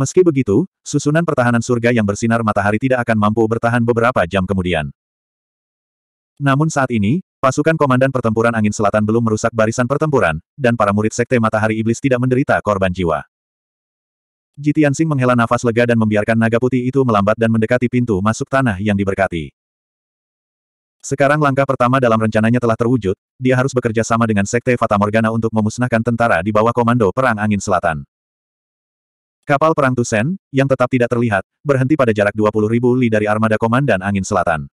Meski begitu, susunan pertahanan surga yang bersinar matahari tidak akan mampu bertahan beberapa jam kemudian. Namun saat ini, pasukan Komandan Pertempuran Angin Selatan belum merusak barisan pertempuran, dan para murid Sekte Matahari Iblis tidak menderita korban jiwa. Jitian menghela nafas lega dan membiarkan naga putih itu melambat dan mendekati pintu masuk tanah yang diberkati. Sekarang langkah pertama dalam rencananya telah terwujud, dia harus bekerja sama dengan Sekte Fata Morgana untuk memusnahkan tentara di bawah komando Perang Angin Selatan. Kapal perang Tusen, yang tetap tidak terlihat, berhenti pada jarak ribu li dari armada Komandan Angin Selatan.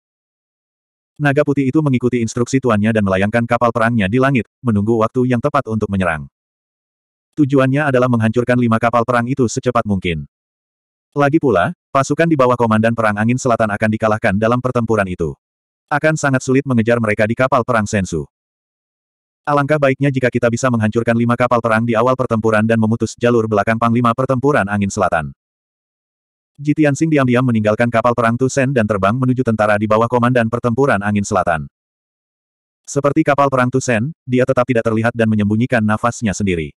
Naga putih itu mengikuti instruksi tuannya dan melayangkan kapal perangnya di langit, menunggu waktu yang tepat untuk menyerang. Tujuannya adalah menghancurkan lima kapal perang itu secepat mungkin. Lagi pula, pasukan di bawah Komandan Perang Angin Selatan akan dikalahkan dalam pertempuran itu. Akan sangat sulit mengejar mereka di kapal perang Sensu. Alangkah baiknya jika kita bisa menghancurkan lima kapal perang di awal pertempuran dan memutus jalur belakang Panglima Pertempuran Angin Selatan. Jitian Sing diam-diam meninggalkan kapal perang Tusen dan terbang menuju tentara di bawah Komandan Pertempuran Angin Selatan. Seperti kapal perang Tusen, dia tetap tidak terlihat dan menyembunyikan nafasnya sendiri.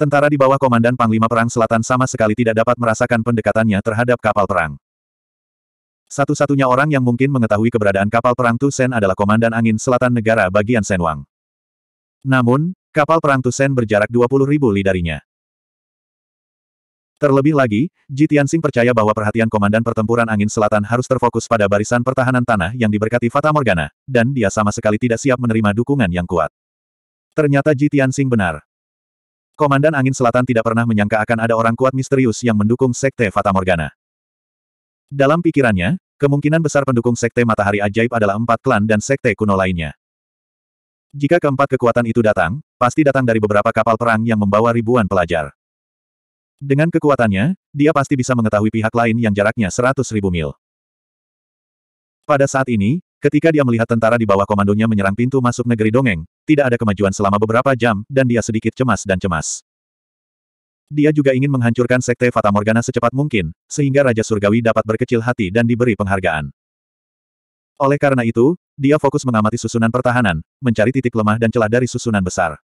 Tentara di bawah Komandan Panglima Perang Selatan sama sekali tidak dapat merasakan pendekatannya terhadap kapal perang. Satu-satunya orang yang mungkin mengetahui keberadaan kapal perang Tusen adalah Komandan Angin Selatan Negara bagian Senwang. Namun, kapal perang Tusen berjarak 20 ribu li darinya. Terlebih lagi, Ji Tianxing percaya bahwa perhatian Komandan Pertempuran Angin Selatan harus terfokus pada barisan pertahanan tanah yang diberkati Fata Morgana, dan dia sama sekali tidak siap menerima dukungan yang kuat. Ternyata Ji Tianxing benar. Komandan Angin Selatan tidak pernah menyangka akan ada orang kuat misterius yang mendukung Sekte Fata Morgana. Dalam pikirannya, Kemungkinan besar pendukung Sekte Matahari Ajaib adalah empat klan dan Sekte kuno lainnya. Jika keempat kekuatan itu datang, pasti datang dari beberapa kapal perang yang membawa ribuan pelajar. Dengan kekuatannya, dia pasti bisa mengetahui pihak lain yang jaraknya seratus ribu mil. Pada saat ini, ketika dia melihat tentara di bawah komandonya menyerang pintu masuk negeri dongeng, tidak ada kemajuan selama beberapa jam, dan dia sedikit cemas dan cemas. Dia juga ingin menghancurkan Sekte Fata Morgana secepat mungkin, sehingga Raja Surgawi dapat berkecil hati dan diberi penghargaan. Oleh karena itu, dia fokus mengamati susunan pertahanan, mencari titik lemah dan celah dari susunan besar.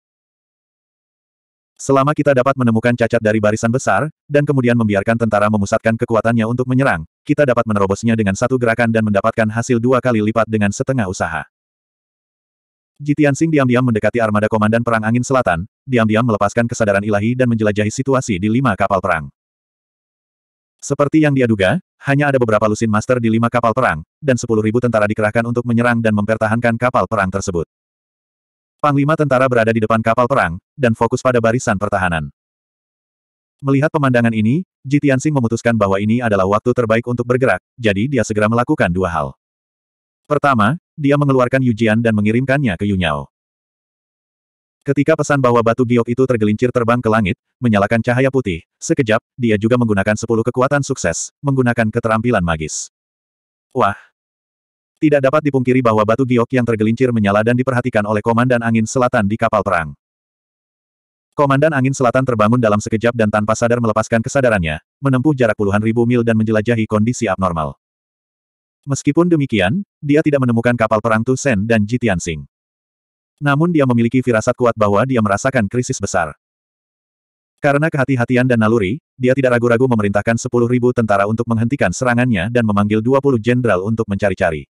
Selama kita dapat menemukan cacat dari barisan besar, dan kemudian membiarkan tentara memusatkan kekuatannya untuk menyerang, kita dapat menerobosnya dengan satu gerakan dan mendapatkan hasil dua kali lipat dengan setengah usaha. Jitian Sing diam-diam mendekati armada Komandan Perang Angin Selatan, diam-diam melepaskan kesadaran ilahi dan menjelajahi situasi di lima kapal perang. Seperti yang dia duga, hanya ada beberapa lusin master di lima kapal perang, dan sepuluh ribu tentara dikerahkan untuk menyerang dan mempertahankan kapal perang tersebut. Panglima tentara berada di depan kapal perang, dan fokus pada barisan pertahanan. Melihat pemandangan ini, Ji Tianxing memutuskan bahwa ini adalah waktu terbaik untuk bergerak, jadi dia segera melakukan dua hal. Pertama, dia mengeluarkan Yujian dan mengirimkannya ke Yunyao. Ketika pesan bahwa batu giok itu tergelincir terbang ke langit, menyalakan cahaya putih, sekejap, dia juga menggunakan sepuluh kekuatan sukses, menggunakan keterampilan magis. Wah! Tidak dapat dipungkiri bahwa batu giok yang tergelincir menyala dan diperhatikan oleh Komandan Angin Selatan di kapal perang. Komandan Angin Selatan terbangun dalam sekejap dan tanpa sadar melepaskan kesadarannya, menempuh jarak puluhan ribu mil dan menjelajahi kondisi abnormal. Meskipun demikian, dia tidak menemukan kapal perang Tusen dan Jitian Singh. Namun dia memiliki firasat kuat bahwa dia merasakan krisis besar. Karena kehati-hatian dan naluri, dia tidak ragu-ragu memerintahkan 10.000 tentara untuk menghentikan serangannya dan memanggil 20 jenderal untuk mencari-cari.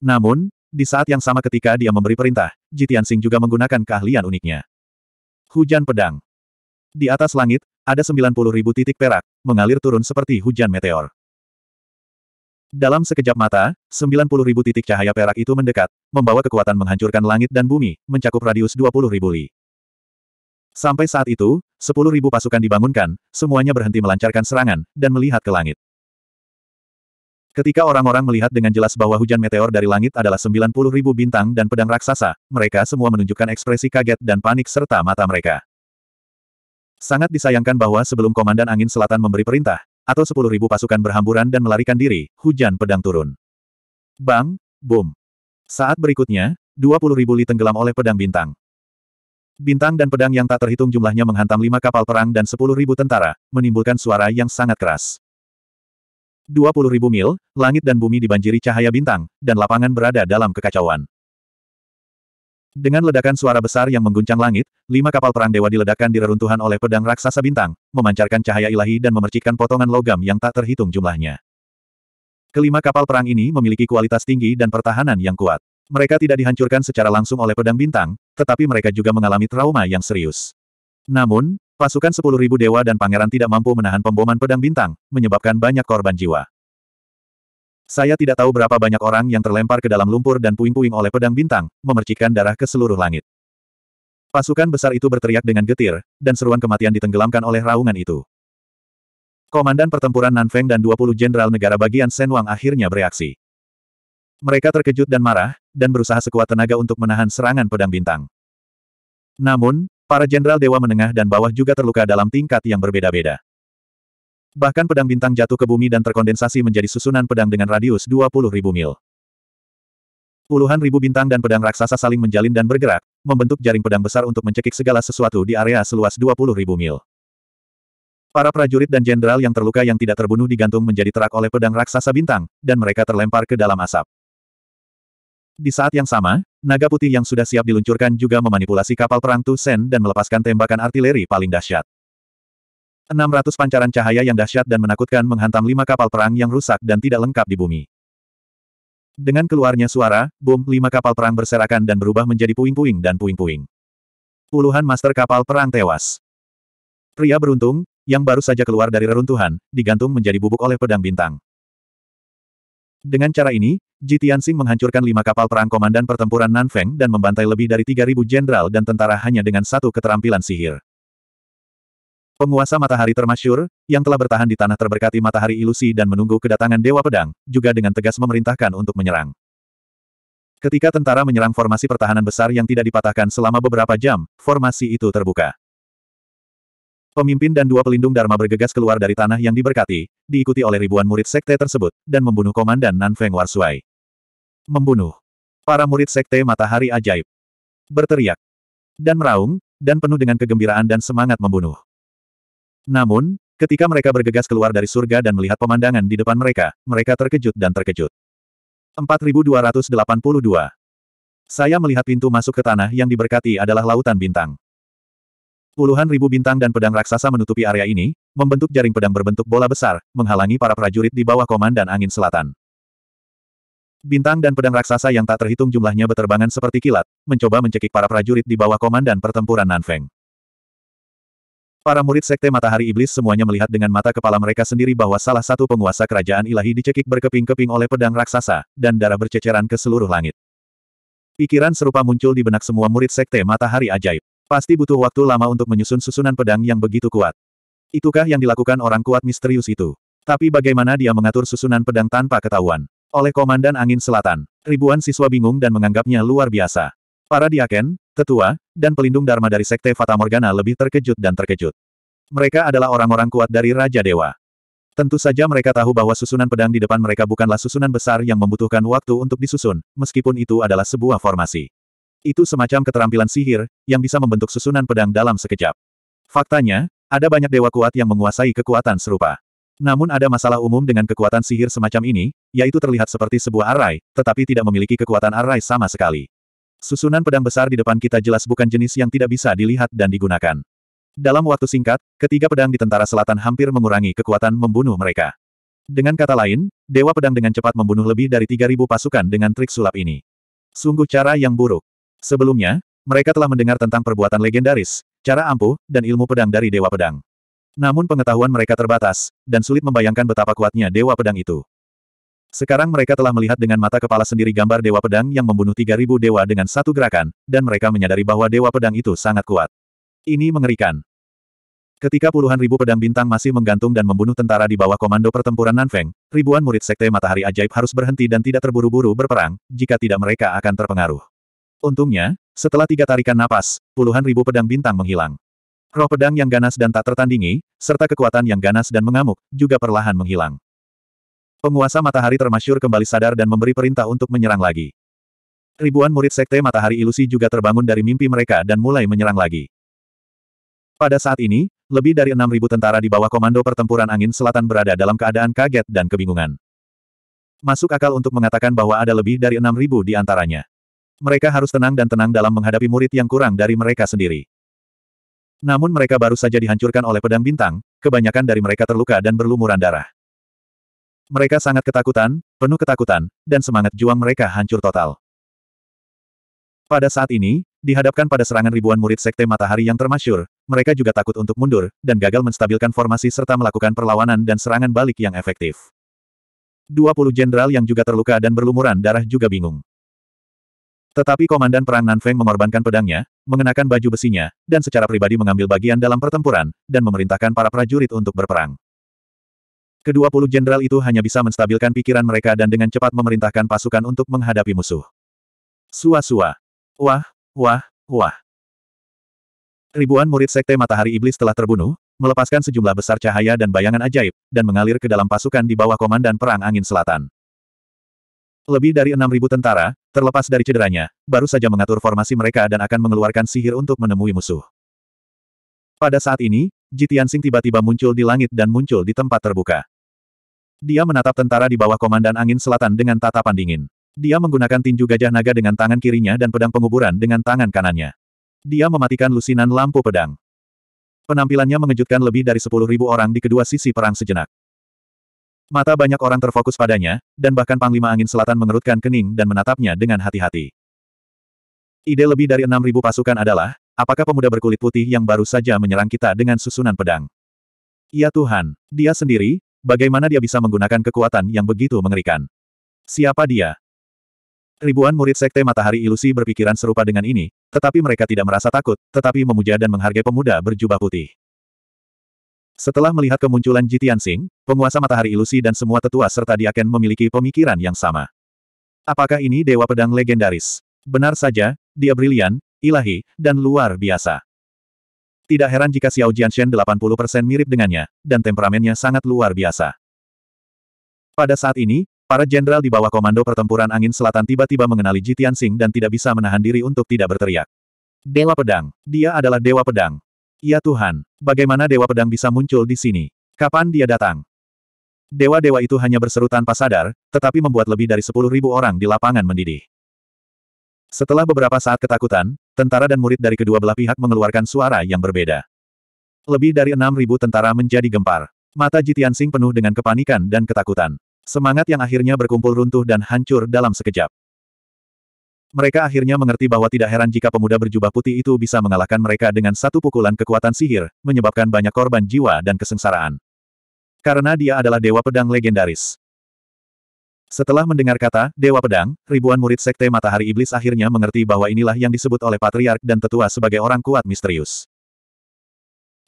Namun, di saat yang sama ketika dia memberi perintah, Jitian Sing juga menggunakan keahlian uniknya. Hujan pedang. Di atas langit, ada 90.000 titik perak, mengalir turun seperti hujan meteor. Dalam sekejap mata, 90 ribu titik cahaya perak itu mendekat, membawa kekuatan menghancurkan langit dan bumi, mencakup radius 20 ribu li. Sampai saat itu, 10 ribu pasukan dibangunkan, semuanya berhenti melancarkan serangan, dan melihat ke langit. Ketika orang-orang melihat dengan jelas bahwa hujan meteor dari langit adalah 90 ribu bintang dan pedang raksasa, mereka semua menunjukkan ekspresi kaget dan panik serta mata mereka. Sangat disayangkan bahwa sebelum Komandan Angin Selatan memberi perintah, atau sepuluh ribu pasukan berhamburan dan melarikan diri, hujan pedang turun. Bang, boom. Saat berikutnya, dua puluh ribu li tenggelam oleh pedang bintang. Bintang dan pedang yang tak terhitung jumlahnya menghantam lima kapal perang dan sepuluh ribu tentara, menimbulkan suara yang sangat keras. Dua puluh ribu mil, langit dan bumi dibanjiri cahaya bintang, dan lapangan berada dalam kekacauan. Dengan ledakan suara besar yang mengguncang langit, lima kapal perang dewa diledakkan di reruntuhan oleh pedang raksasa bintang, memancarkan cahaya ilahi dan memercikkan potongan logam yang tak terhitung jumlahnya. Kelima kapal perang ini memiliki kualitas tinggi dan pertahanan yang kuat. Mereka tidak dihancurkan secara langsung oleh pedang bintang, tetapi mereka juga mengalami trauma yang serius. Namun, pasukan sepuluh ribu dewa dan pangeran tidak mampu menahan pemboman pedang bintang, menyebabkan banyak korban jiwa. Saya tidak tahu berapa banyak orang yang terlempar ke dalam lumpur dan puing-puing oleh pedang bintang, memercikan darah ke seluruh langit. Pasukan besar itu berteriak dengan getir, dan seruan kematian ditenggelamkan oleh raungan itu. Komandan pertempuran Nanfeng dan 20 jenderal negara bagian Senwang akhirnya bereaksi. Mereka terkejut dan marah, dan berusaha sekuat tenaga untuk menahan serangan pedang bintang. Namun, para jenderal dewa menengah dan bawah juga terluka dalam tingkat yang berbeda-beda. Bahkan pedang bintang jatuh ke bumi dan terkondensasi menjadi susunan pedang dengan radius 20.000 mil. Puluhan ribu bintang dan pedang raksasa saling menjalin dan bergerak, membentuk jaring pedang besar untuk mencekik segala sesuatu di area seluas 20.000 mil. Para prajurit dan jenderal yang terluka yang tidak terbunuh digantung menjadi terak oleh pedang raksasa bintang, dan mereka terlempar ke dalam asap. Di saat yang sama, naga putih yang sudah siap diluncurkan juga memanipulasi kapal perang Tusen dan melepaskan tembakan artileri paling dahsyat. 600 pancaran cahaya yang dahsyat dan menakutkan menghantam lima kapal perang yang rusak dan tidak lengkap di bumi. Dengan keluarnya suara, boom, lima kapal perang berserakan dan berubah menjadi puing-puing dan puing-puing. Puluhan master kapal perang tewas. Pria beruntung, yang baru saja keluar dari reruntuhan, digantung menjadi bubuk oleh pedang bintang. Dengan cara ini, Ji Tianxing menghancurkan lima kapal perang komandan pertempuran Nanfeng dan membantai lebih dari 3.000 jenderal dan tentara hanya dengan satu keterampilan sihir. Penguasa matahari termasyur, yang telah bertahan di tanah terberkati matahari ilusi dan menunggu kedatangan Dewa Pedang, juga dengan tegas memerintahkan untuk menyerang. Ketika tentara menyerang formasi pertahanan besar yang tidak dipatahkan selama beberapa jam, formasi itu terbuka. Pemimpin dan dua pelindung Dharma bergegas keluar dari tanah yang diberkati, diikuti oleh ribuan murid sekte tersebut, dan membunuh Komandan Nan Feng Warsuai. Membunuh. Para murid sekte matahari ajaib. Berteriak. Dan meraung, dan penuh dengan kegembiraan dan semangat membunuh. Namun, ketika mereka bergegas keluar dari surga dan melihat pemandangan di depan mereka, mereka terkejut dan terkejut. 4282. Saya melihat pintu masuk ke tanah yang diberkati adalah lautan bintang. Puluhan ribu bintang dan pedang raksasa menutupi area ini, membentuk jaring pedang berbentuk bola besar, menghalangi para prajurit di bawah komandan angin selatan. Bintang dan pedang raksasa yang tak terhitung jumlahnya beterbangan seperti kilat, mencoba mencekik para prajurit di bawah komandan pertempuran Nanfeng. Para murid Sekte Matahari Iblis semuanya melihat dengan mata kepala mereka sendiri bahwa salah satu penguasa kerajaan ilahi dicekik berkeping-keping oleh pedang raksasa, dan darah berceceran ke seluruh langit. Pikiran serupa muncul di benak semua murid Sekte Matahari Ajaib. Pasti butuh waktu lama untuk menyusun susunan pedang yang begitu kuat. Itukah yang dilakukan orang kuat misterius itu? Tapi bagaimana dia mengatur susunan pedang tanpa ketahuan? Oleh Komandan Angin Selatan, ribuan siswa bingung dan menganggapnya luar biasa. Para diaken, tetua, dan pelindung Dharma dari Sekte Fata Morgana lebih terkejut dan terkejut. Mereka adalah orang-orang kuat dari Raja Dewa. Tentu saja mereka tahu bahwa susunan pedang di depan mereka bukanlah susunan besar yang membutuhkan waktu untuk disusun, meskipun itu adalah sebuah formasi. Itu semacam keterampilan sihir, yang bisa membentuk susunan pedang dalam sekejap. Faktanya, ada banyak dewa kuat yang menguasai kekuatan serupa. Namun ada masalah umum dengan kekuatan sihir semacam ini, yaitu terlihat seperti sebuah arai, tetapi tidak memiliki kekuatan arai sama sekali. Susunan pedang besar di depan kita jelas bukan jenis yang tidak bisa dilihat dan digunakan. Dalam waktu singkat, ketiga pedang di tentara selatan hampir mengurangi kekuatan membunuh mereka. Dengan kata lain, Dewa Pedang dengan cepat membunuh lebih dari 3.000 pasukan dengan trik sulap ini. Sungguh cara yang buruk. Sebelumnya, mereka telah mendengar tentang perbuatan legendaris, cara ampuh, dan ilmu pedang dari Dewa Pedang. Namun pengetahuan mereka terbatas, dan sulit membayangkan betapa kuatnya Dewa Pedang itu. Sekarang mereka telah melihat dengan mata kepala sendiri gambar Dewa Pedang yang membunuh 3.000 dewa dengan satu gerakan, dan mereka menyadari bahwa Dewa Pedang itu sangat kuat. Ini mengerikan. Ketika puluhan ribu pedang bintang masih menggantung dan membunuh tentara di bawah komando pertempuran Nanfeng, ribuan murid Sekte Matahari Ajaib harus berhenti dan tidak terburu-buru berperang, jika tidak mereka akan terpengaruh. Untungnya, setelah tiga tarikan napas, puluhan ribu pedang bintang menghilang. Roh pedang yang ganas dan tak tertandingi, serta kekuatan yang ganas dan mengamuk, juga perlahan menghilang. Penguasa matahari termasyur kembali sadar dan memberi perintah untuk menyerang lagi. Ribuan murid sekte matahari ilusi juga terbangun dari mimpi mereka dan mulai menyerang lagi. Pada saat ini, lebih dari 6.000 tentara di bawah komando pertempuran angin selatan berada dalam keadaan kaget dan kebingungan. Masuk akal untuk mengatakan bahwa ada lebih dari 6.000 di antaranya. Mereka harus tenang dan tenang dalam menghadapi murid yang kurang dari mereka sendiri. Namun mereka baru saja dihancurkan oleh pedang bintang, kebanyakan dari mereka terluka dan berlumuran darah. Mereka sangat ketakutan, penuh ketakutan, dan semangat juang mereka hancur total. Pada saat ini, dihadapkan pada serangan ribuan murid Sekte Matahari yang termasyur, mereka juga takut untuk mundur, dan gagal menstabilkan formasi serta melakukan perlawanan dan serangan balik yang efektif. 20 jenderal yang juga terluka dan berlumuran darah juga bingung. Tetapi Komandan Perang Nanfeng mengorbankan pedangnya, mengenakan baju besinya, dan secara pribadi mengambil bagian dalam pertempuran, dan memerintahkan para prajurit untuk berperang. Kedua puluh jenderal itu hanya bisa menstabilkan pikiran mereka dan dengan cepat memerintahkan pasukan untuk menghadapi musuh. Sua-sua. Wah, wah, wah. Ribuan murid Sekte Matahari Iblis telah terbunuh, melepaskan sejumlah besar cahaya dan bayangan ajaib, dan mengalir ke dalam pasukan di bawah komandan Perang Angin Selatan. Lebih dari enam ribu tentara, terlepas dari cederanya, baru saja mengatur formasi mereka dan akan mengeluarkan sihir untuk menemui musuh. Pada saat ini, Jitian Sing tiba-tiba muncul di langit dan muncul di tempat terbuka. Dia menatap tentara di bawah komandan angin selatan dengan tatapan dingin. Dia menggunakan tinju gajah naga dengan tangan kirinya dan pedang penguburan dengan tangan kanannya. Dia mematikan lusinan lampu pedang. Penampilannya mengejutkan lebih dari 10.000 orang di kedua sisi perang sejenak. Mata banyak orang terfokus padanya, dan bahkan Panglima Angin Selatan mengerutkan kening dan menatapnya dengan hati-hati. Ide lebih dari 6.000 pasukan adalah, apakah pemuda berkulit putih yang baru saja menyerang kita dengan susunan pedang? Ya Tuhan, dia sendiri, Bagaimana dia bisa menggunakan kekuatan yang begitu mengerikan? Siapa dia? Ribuan murid Sekte Matahari Ilusi berpikiran serupa dengan ini, tetapi mereka tidak merasa takut, tetapi memuja dan menghargai pemuda berjubah putih. Setelah melihat kemunculan Jitian Sing, penguasa Matahari Ilusi dan semua tetua serta diaken memiliki pemikiran yang sama. Apakah ini Dewa Pedang Legendaris? Benar saja, dia brilian, ilahi, dan luar biasa. Tidak heran jika Xiao Jianshen 80% mirip dengannya, dan temperamennya sangat luar biasa. Pada saat ini, para jenderal di bawah komando pertempuran angin selatan tiba-tiba mengenali Ji Tianxing dan tidak bisa menahan diri untuk tidak berteriak. Dewa Pedang. Dia adalah Dewa Pedang. Ya Tuhan, bagaimana Dewa Pedang bisa muncul di sini? Kapan dia datang? Dewa-dewa itu hanya berseru tanpa sadar, tetapi membuat lebih dari 10.000 orang di lapangan mendidih. Setelah beberapa saat ketakutan, Tentara dan murid dari kedua belah pihak mengeluarkan suara yang berbeda. Lebih dari enam ribu tentara menjadi gempar. Mata Jitian Sing penuh dengan kepanikan dan ketakutan. Semangat yang akhirnya berkumpul runtuh dan hancur dalam sekejap. Mereka akhirnya mengerti bahwa tidak heran jika pemuda berjubah putih itu bisa mengalahkan mereka dengan satu pukulan kekuatan sihir, menyebabkan banyak korban jiwa dan kesengsaraan. Karena dia adalah dewa pedang legendaris. Setelah mendengar kata, Dewa Pedang, ribuan murid Sekte Matahari Iblis akhirnya mengerti bahwa inilah yang disebut oleh Patriark dan Tetua sebagai orang kuat misterius.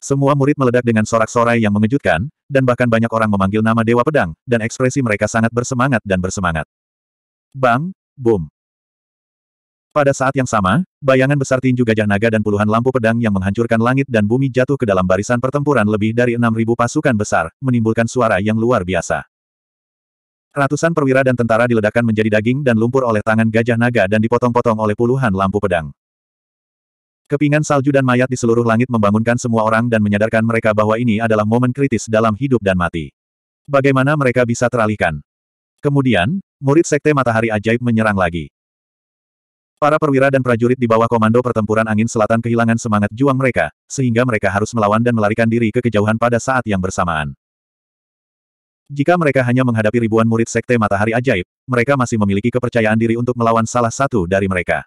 Semua murid meledak dengan sorak-sorai yang mengejutkan, dan bahkan banyak orang memanggil nama Dewa Pedang, dan ekspresi mereka sangat bersemangat dan bersemangat. Bang, boom. Pada saat yang sama, bayangan besar tinju gajah naga dan puluhan lampu pedang yang menghancurkan langit dan bumi jatuh ke dalam barisan pertempuran lebih dari 6.000 pasukan besar, menimbulkan suara yang luar biasa. Ratusan perwira dan tentara diledakkan menjadi daging dan lumpur oleh tangan gajah naga dan dipotong-potong oleh puluhan lampu pedang. Kepingan salju dan mayat di seluruh langit membangunkan semua orang dan menyadarkan mereka bahwa ini adalah momen kritis dalam hidup dan mati. Bagaimana mereka bisa teralihkan? Kemudian, murid Sekte Matahari Ajaib menyerang lagi. Para perwira dan prajurit di bawah komando pertempuran angin selatan kehilangan semangat juang mereka, sehingga mereka harus melawan dan melarikan diri ke kejauhan pada saat yang bersamaan. Jika mereka hanya menghadapi ribuan murid Sekte Matahari Ajaib, mereka masih memiliki kepercayaan diri untuk melawan salah satu dari mereka.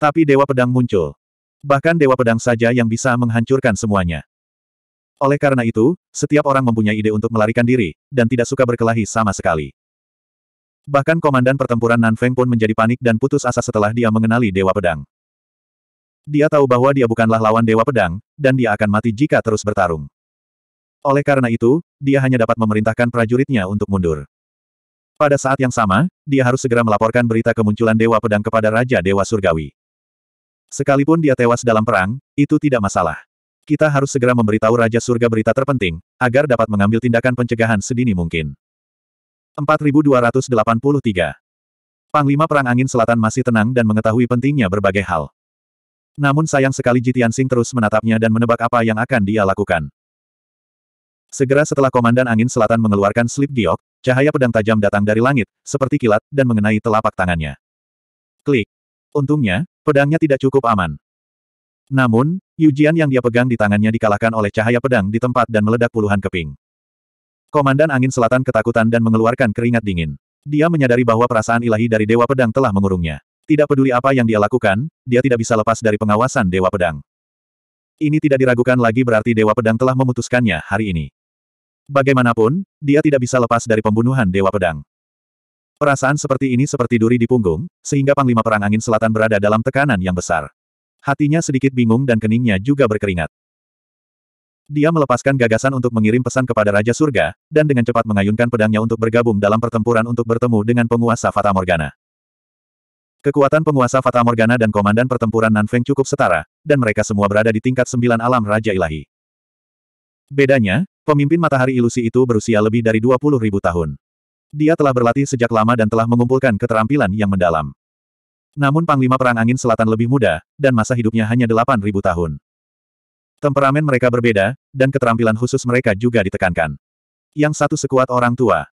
Tapi Dewa Pedang muncul. Bahkan Dewa Pedang saja yang bisa menghancurkan semuanya. Oleh karena itu, setiap orang mempunyai ide untuk melarikan diri, dan tidak suka berkelahi sama sekali. Bahkan Komandan Pertempuran Nan Feng pun menjadi panik dan putus asa setelah dia mengenali Dewa Pedang. Dia tahu bahwa dia bukanlah lawan Dewa Pedang, dan dia akan mati jika terus bertarung. Oleh karena itu, dia hanya dapat memerintahkan prajuritnya untuk mundur. Pada saat yang sama, dia harus segera melaporkan berita kemunculan Dewa Pedang kepada Raja Dewa Surgawi. Sekalipun dia tewas dalam perang, itu tidak masalah. Kita harus segera memberitahu Raja Surga berita terpenting, agar dapat mengambil tindakan pencegahan sedini mungkin. 4283 Panglima Perang Angin Selatan masih tenang dan mengetahui pentingnya berbagai hal. Namun sayang sekali Jitian Sing terus menatapnya dan menebak apa yang akan dia lakukan. Segera setelah Komandan Angin Selatan mengeluarkan slip giok, cahaya pedang tajam datang dari langit, seperti kilat, dan mengenai telapak tangannya. Klik. Untungnya, pedangnya tidak cukup aman. Namun, Yujian yang dia pegang di tangannya dikalahkan oleh cahaya pedang di tempat dan meledak puluhan keping. Komandan Angin Selatan ketakutan dan mengeluarkan keringat dingin. Dia menyadari bahwa perasaan ilahi dari Dewa Pedang telah mengurungnya. Tidak peduli apa yang dia lakukan, dia tidak bisa lepas dari pengawasan Dewa Pedang. Ini tidak diragukan lagi berarti Dewa Pedang telah memutuskannya hari ini. Bagaimanapun, dia tidak bisa lepas dari pembunuhan Dewa Pedang. Perasaan seperti ini seperti duri di punggung, sehingga Panglima Perang Angin Selatan berada dalam tekanan yang besar. Hatinya sedikit bingung dan keningnya juga berkeringat. Dia melepaskan gagasan untuk mengirim pesan kepada Raja Surga, dan dengan cepat mengayunkan pedangnya untuk bergabung dalam pertempuran untuk bertemu dengan penguasa Fata Morgana. Kekuatan penguasa Fata Morgana dan komandan pertempuran Nanfeng cukup setara, dan mereka semua berada di tingkat sembilan alam Raja Ilahi. Bedanya, pemimpin matahari ilusi itu berusia lebih dari 20 ribu tahun. Dia telah berlatih sejak lama dan telah mengumpulkan keterampilan yang mendalam. Namun Panglima Perang Angin Selatan lebih muda, dan masa hidupnya hanya ribu tahun. Temperamen mereka berbeda, dan keterampilan khusus mereka juga ditekankan. Yang satu sekuat orang tua.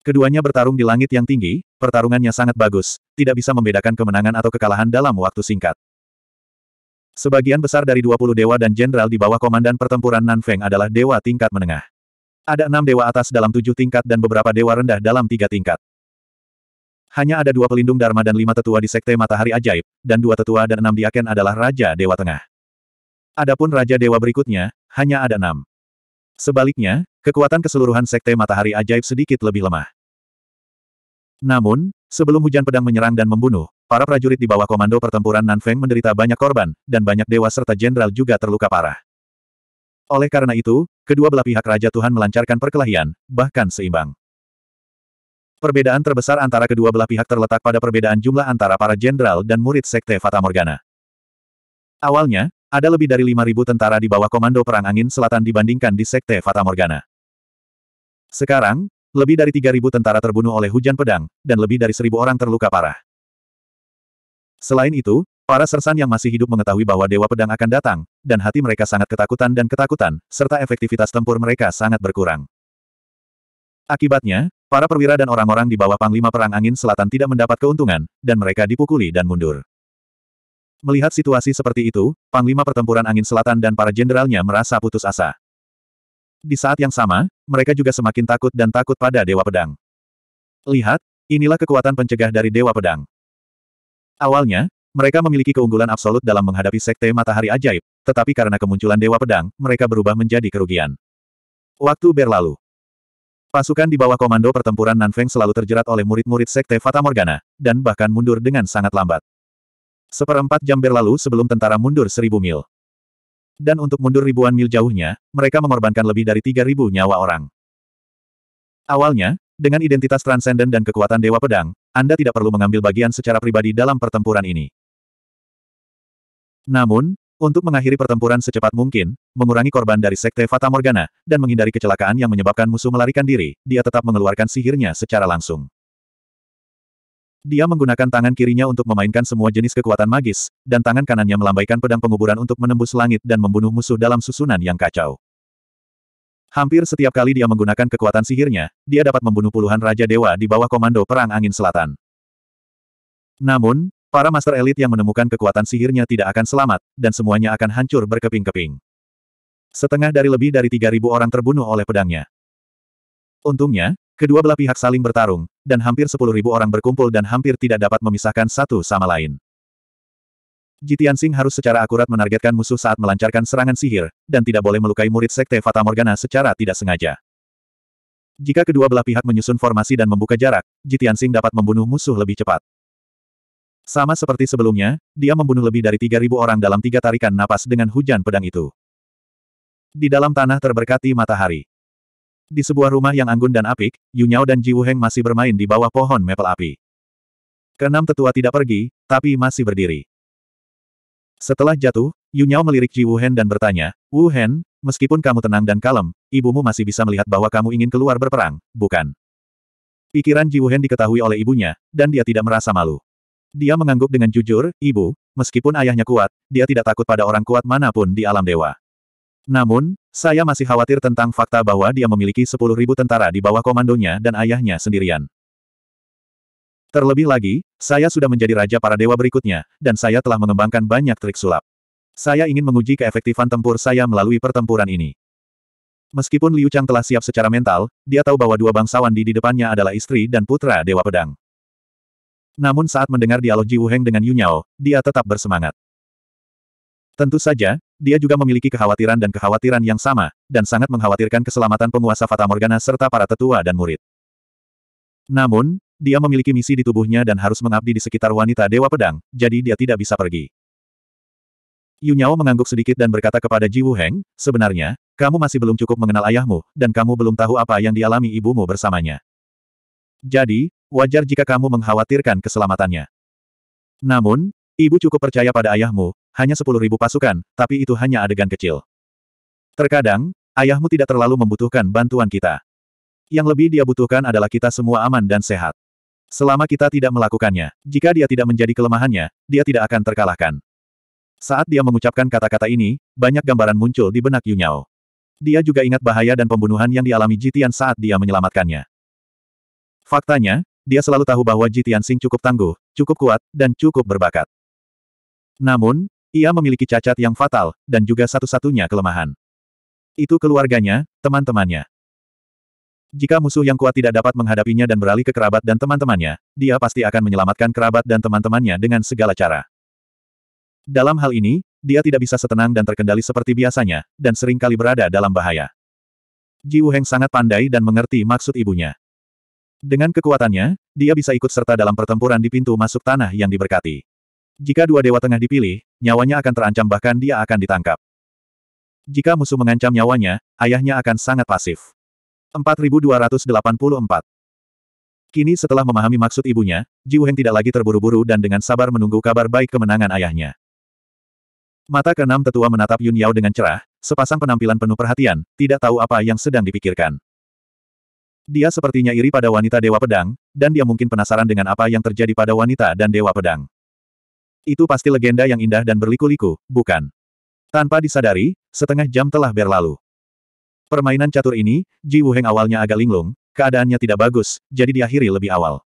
Keduanya bertarung di langit yang tinggi, pertarungannya sangat bagus, tidak bisa membedakan kemenangan atau kekalahan dalam waktu singkat. Sebagian besar dari 20 dewa dan jenderal di bawah komandan pertempuran Nan Feng adalah dewa tingkat menengah. Ada enam dewa atas dalam tujuh tingkat dan beberapa dewa rendah dalam tiga tingkat. Hanya ada dua pelindung Dharma dan lima tetua di Sekte Matahari Ajaib, dan dua tetua dan enam diaken adalah Raja Dewa Tengah. Adapun Raja Dewa berikutnya, hanya ada enam. Sebaliknya, kekuatan keseluruhan Sekte Matahari Ajaib sedikit lebih lemah. Namun, sebelum hujan pedang menyerang dan membunuh, Para prajurit di bawah komando pertempuran Nanfeng menderita banyak korban, dan banyak dewa serta jenderal juga terluka parah. Oleh karena itu, kedua belah pihak Raja Tuhan melancarkan perkelahian, bahkan seimbang. Perbedaan terbesar antara kedua belah pihak terletak pada perbedaan jumlah antara para jenderal dan murid Sekte Fata Morgana. Awalnya, ada lebih dari 5.000 tentara di bawah komando Perang Angin Selatan dibandingkan di Sekte Fata Morgana. Sekarang, lebih dari 3.000 tentara terbunuh oleh hujan pedang, dan lebih dari 1.000 orang terluka parah. Selain itu, para sersan yang masih hidup mengetahui bahwa Dewa Pedang akan datang, dan hati mereka sangat ketakutan dan ketakutan, serta efektivitas tempur mereka sangat berkurang. Akibatnya, para perwira dan orang-orang di bawah Panglima Perang Angin Selatan tidak mendapat keuntungan, dan mereka dipukuli dan mundur. Melihat situasi seperti itu, Panglima Pertempuran Angin Selatan dan para jenderalnya merasa putus asa. Di saat yang sama, mereka juga semakin takut dan takut pada Dewa Pedang. Lihat, inilah kekuatan pencegah dari Dewa Pedang. Awalnya, mereka memiliki keunggulan absolut dalam menghadapi Sekte Matahari Ajaib, tetapi karena kemunculan Dewa Pedang, mereka berubah menjadi kerugian. Waktu berlalu. Pasukan di bawah komando pertempuran Nanfeng selalu terjerat oleh murid-murid Sekte Fata Morgana, dan bahkan mundur dengan sangat lambat. Seperempat jam berlalu sebelum tentara mundur seribu mil. Dan untuk mundur ribuan mil jauhnya, mereka mengorbankan lebih dari tiga ribu nyawa orang. Awalnya, dengan identitas transenden dan kekuatan Dewa Pedang, anda tidak perlu mengambil bagian secara pribadi dalam pertempuran ini. Namun, untuk mengakhiri pertempuran secepat mungkin, mengurangi korban dari Sekte Fata Morgana, dan menghindari kecelakaan yang menyebabkan musuh melarikan diri, dia tetap mengeluarkan sihirnya secara langsung. Dia menggunakan tangan kirinya untuk memainkan semua jenis kekuatan magis, dan tangan kanannya melambaikan pedang penguburan untuk menembus langit dan membunuh musuh dalam susunan yang kacau. Hampir setiap kali dia menggunakan kekuatan sihirnya, dia dapat membunuh puluhan Raja Dewa di bawah komando Perang Angin Selatan. Namun, para master elit yang menemukan kekuatan sihirnya tidak akan selamat, dan semuanya akan hancur berkeping-keping. Setengah dari lebih dari 3.000 orang terbunuh oleh pedangnya. Untungnya, kedua belah pihak saling bertarung, dan hampir 10.000 orang berkumpul dan hampir tidak dapat memisahkan satu sama lain. Jitian Sing harus secara akurat menargetkan musuh saat melancarkan serangan sihir, dan tidak boleh melukai murid Sekte Fata Morgana secara tidak sengaja. Jika kedua belah pihak menyusun formasi dan membuka jarak, Jitian Sing dapat membunuh musuh lebih cepat. Sama seperti sebelumnya, dia membunuh lebih dari 3.000 orang dalam tiga tarikan napas dengan hujan pedang itu. Di dalam tanah terberkati matahari. Di sebuah rumah yang anggun dan apik, Yunyao dan Ji Wuheng masih bermain di bawah pohon maple api. Keenam tetua tidak pergi, tapi masih berdiri. Setelah jatuh, Yu Nyao melirik Ji Wuhen dan bertanya, Wuhen, meskipun kamu tenang dan kalem, ibumu masih bisa melihat bahwa kamu ingin keluar berperang, bukan? Pikiran Ji Wuhen diketahui oleh ibunya, dan dia tidak merasa malu. Dia mengangguk dengan jujur, ibu, meskipun ayahnya kuat, dia tidak takut pada orang kuat manapun di alam dewa. Namun, saya masih khawatir tentang fakta bahwa dia memiliki 10.000 tentara di bawah komandonya dan ayahnya sendirian. Terlebih lagi, saya sudah menjadi raja para dewa berikutnya, dan saya telah mengembangkan banyak trik sulap. Saya ingin menguji keefektifan tempur saya melalui pertempuran ini. Meskipun Liu Chang telah siap secara mental, dia tahu bahwa dua bangsawan di di depannya adalah istri dan putra Dewa Pedang. Namun saat mendengar dialog Ji Wuheng dengan Yu Nyao, dia tetap bersemangat. Tentu saja, dia juga memiliki kekhawatiran dan kekhawatiran yang sama, dan sangat mengkhawatirkan keselamatan penguasa Fata Morgana serta para tetua dan murid. Namun, dia memiliki misi di tubuhnya dan harus mengabdi di sekitar wanita Dewa Pedang, jadi dia tidak bisa pergi. Yunyao mengangguk sedikit dan berkata kepada Ji Wuheng, sebenarnya, kamu masih belum cukup mengenal ayahmu, dan kamu belum tahu apa yang dialami ibumu bersamanya. Jadi, wajar jika kamu mengkhawatirkan keselamatannya. Namun, ibu cukup percaya pada ayahmu, hanya sepuluh ribu pasukan, tapi itu hanya adegan kecil. Terkadang, ayahmu tidak terlalu membutuhkan bantuan kita. Yang lebih dia butuhkan adalah kita semua aman dan sehat. Selama kita tidak melakukannya, jika dia tidak menjadi kelemahannya, dia tidak akan terkalahkan. Saat dia mengucapkan kata-kata ini, banyak gambaran muncul di benak Yunyao. Dia juga ingat bahaya dan pembunuhan yang dialami Jitian saat dia menyelamatkannya. Faktanya, dia selalu tahu bahwa Jitian Sing cukup tangguh, cukup kuat, dan cukup berbakat. Namun, ia memiliki cacat yang fatal, dan juga satu-satunya kelemahan. Itu keluarganya, teman-temannya. Jika musuh yang kuat tidak dapat menghadapinya dan beralih ke kerabat dan teman-temannya, dia pasti akan menyelamatkan kerabat dan teman-temannya dengan segala cara. Dalam hal ini, dia tidak bisa setenang dan terkendali seperti biasanya, dan sering kali berada dalam bahaya. Ji Wuheng sangat pandai dan mengerti maksud ibunya. Dengan kekuatannya, dia bisa ikut serta dalam pertempuran di pintu masuk tanah yang diberkati. Jika dua dewa tengah dipilih, nyawanya akan terancam bahkan dia akan ditangkap. Jika musuh mengancam nyawanya, ayahnya akan sangat pasif. 4284. Kini setelah memahami maksud ibunya, Jiu tidak lagi terburu-buru dan dengan sabar menunggu kabar baik kemenangan ayahnya. Mata keenam tetua menatap Yun Yao dengan cerah, sepasang penampilan penuh perhatian, tidak tahu apa yang sedang dipikirkan. Dia sepertinya iri pada wanita Dewa Pedang, dan dia mungkin penasaran dengan apa yang terjadi pada wanita dan Dewa Pedang. Itu pasti legenda yang indah dan berliku-liku, bukan? Tanpa disadari, setengah jam telah berlalu. Permainan catur ini, Ji Wuheng awalnya agak linglung, keadaannya tidak bagus, jadi diakhiri lebih awal.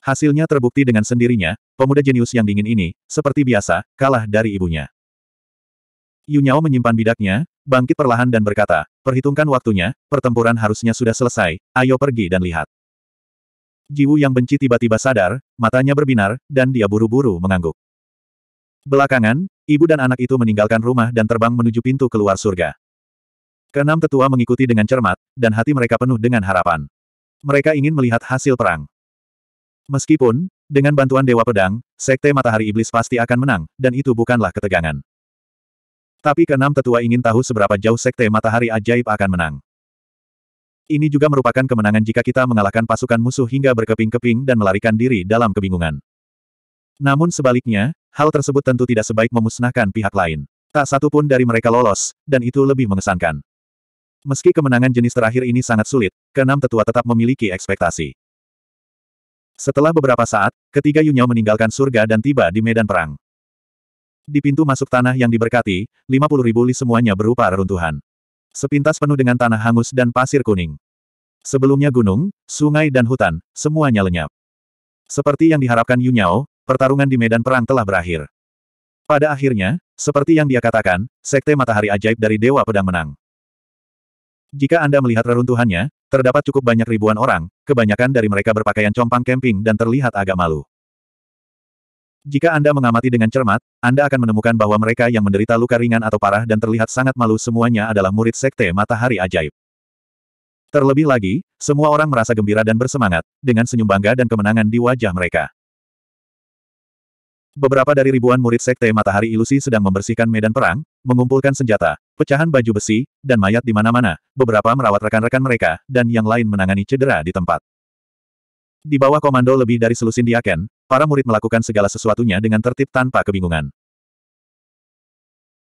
Hasilnya terbukti dengan sendirinya, pemuda jenius yang dingin ini, seperti biasa, kalah dari ibunya. Yunyao menyimpan bidaknya, bangkit perlahan dan berkata, perhitungkan waktunya, pertempuran harusnya sudah selesai, ayo pergi dan lihat. Wu yang benci tiba-tiba sadar, matanya berbinar, dan dia buru-buru mengangguk. Belakangan, ibu dan anak itu meninggalkan rumah dan terbang menuju pintu keluar surga. Keenam tetua mengikuti dengan cermat, dan hati mereka penuh dengan harapan. Mereka ingin melihat hasil perang. Meskipun, dengan bantuan Dewa Pedang, Sekte Matahari Iblis pasti akan menang, dan itu bukanlah ketegangan. Tapi keenam tetua ingin tahu seberapa jauh Sekte Matahari Ajaib akan menang. Ini juga merupakan kemenangan jika kita mengalahkan pasukan musuh hingga berkeping-keping dan melarikan diri dalam kebingungan. Namun sebaliknya, hal tersebut tentu tidak sebaik memusnahkan pihak lain. Tak satu pun dari mereka lolos, dan itu lebih mengesankan. Meski kemenangan jenis terakhir ini sangat sulit, keenam tetua tetap memiliki ekspektasi. Setelah beberapa saat, ketiga Yunyao meninggalkan surga dan tiba di medan perang. Di pintu masuk tanah yang diberkati, 50 ribu li semuanya berupa reruntuhan. Sepintas penuh dengan tanah hangus dan pasir kuning. Sebelumnya gunung, sungai dan hutan, semuanya lenyap. Seperti yang diharapkan Yunyao, pertarungan di medan perang telah berakhir. Pada akhirnya, seperti yang dia katakan, Sekte Matahari Ajaib dari Dewa Pedang menang. Jika Anda melihat reruntuhannya, terdapat cukup banyak ribuan orang, kebanyakan dari mereka berpakaian compang camping dan terlihat agak malu. Jika Anda mengamati dengan cermat, Anda akan menemukan bahwa mereka yang menderita luka ringan atau parah dan terlihat sangat malu semuanya adalah murid sekte matahari ajaib. Terlebih lagi, semua orang merasa gembira dan bersemangat, dengan senyum bangga dan kemenangan di wajah mereka. Beberapa dari ribuan murid Sekte Matahari Ilusi sedang membersihkan medan perang, mengumpulkan senjata, pecahan baju besi, dan mayat di mana-mana, beberapa merawat rekan-rekan mereka, dan yang lain menangani cedera di tempat. Di bawah komando lebih dari selusin diaken, para murid melakukan segala sesuatunya dengan tertib tanpa kebingungan.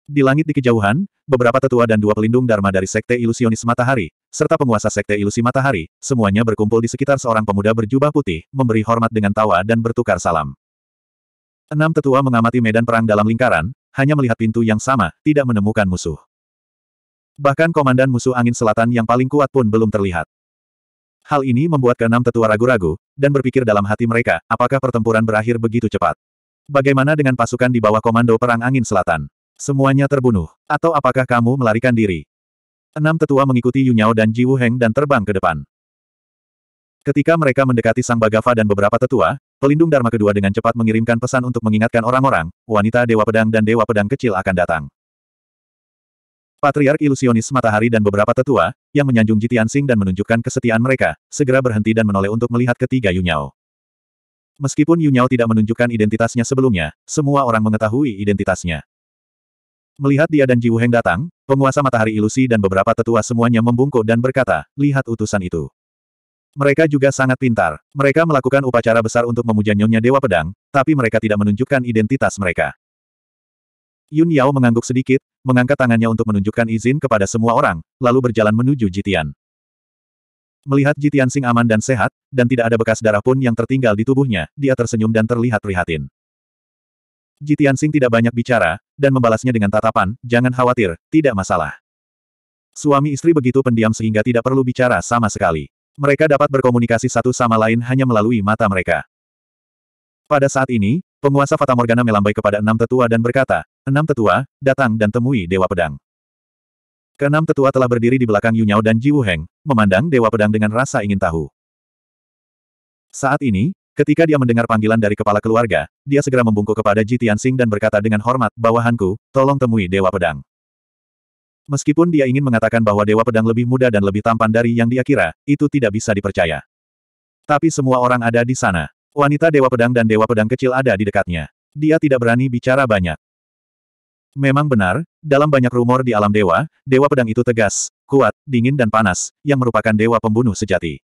Di langit di kejauhan, beberapa tetua dan dua pelindung Dharma dari Sekte Ilusionis Matahari, serta penguasa Sekte Ilusi Matahari, semuanya berkumpul di sekitar seorang pemuda berjubah putih, memberi hormat dengan tawa dan bertukar salam. Enam tetua mengamati medan perang dalam lingkaran, hanya melihat pintu yang sama, tidak menemukan musuh. Bahkan komandan musuh angin selatan yang paling kuat pun belum terlihat. Hal ini membuat keenam tetua ragu-ragu, dan berpikir dalam hati mereka, apakah pertempuran berakhir begitu cepat? Bagaimana dengan pasukan di bawah komando perang angin selatan? Semuanya terbunuh, atau apakah kamu melarikan diri? Enam tetua mengikuti Yunyao dan Ji Wuheng dan terbang ke depan. Ketika mereka mendekati Sang Bagava dan beberapa tetua, pelindung Dharma kedua dengan cepat mengirimkan pesan untuk mengingatkan orang-orang, wanita Dewa Pedang dan Dewa Pedang kecil akan datang. Patriark Ilusionis Matahari dan beberapa tetua, yang menyanjung Jitian Sing dan menunjukkan kesetiaan mereka, segera berhenti dan menoleh untuk melihat ketiga Yunyao. Meskipun Yunyao tidak menunjukkan identitasnya sebelumnya, semua orang mengetahui identitasnya. Melihat dia dan Ji Wuheng datang, penguasa matahari ilusi dan beberapa tetua semuanya membungkuk dan berkata, lihat utusan itu. Mereka juga sangat pintar. Mereka melakukan upacara besar untuk memuja Nyonya Dewa Pedang, tapi mereka tidak menunjukkan identitas mereka. Yun Yao mengangguk sedikit, mengangkat tangannya untuk menunjukkan izin kepada semua orang, lalu berjalan menuju Jitian. Melihat Jitian Sing aman dan sehat, dan tidak ada bekas darah pun yang tertinggal di tubuhnya, dia tersenyum dan terlihat prihatin. Jitian Sing tidak banyak bicara, dan membalasnya dengan tatapan, jangan khawatir, tidak masalah. Suami istri begitu pendiam sehingga tidak perlu bicara sama sekali. Mereka dapat berkomunikasi satu sama lain hanya melalui mata mereka. Pada saat ini, penguasa Fata Morgana melambai kepada enam tetua dan berkata, Enam tetua, datang dan temui Dewa Pedang. Keenam tetua telah berdiri di belakang Yunyao dan Ji Wuheng, memandang Dewa Pedang dengan rasa ingin tahu. Saat ini, ketika dia mendengar panggilan dari kepala keluarga, dia segera membungkuk kepada Ji Tianxing dan berkata dengan hormat, bawahanku, tolong temui Dewa Pedang. Meskipun dia ingin mengatakan bahwa Dewa Pedang lebih muda dan lebih tampan dari yang dia kira, itu tidak bisa dipercaya. Tapi semua orang ada di sana. Wanita Dewa Pedang dan Dewa Pedang kecil ada di dekatnya. Dia tidak berani bicara banyak. Memang benar, dalam banyak rumor di alam dewa, Dewa Pedang itu tegas, kuat, dingin dan panas, yang merupakan dewa pembunuh sejati.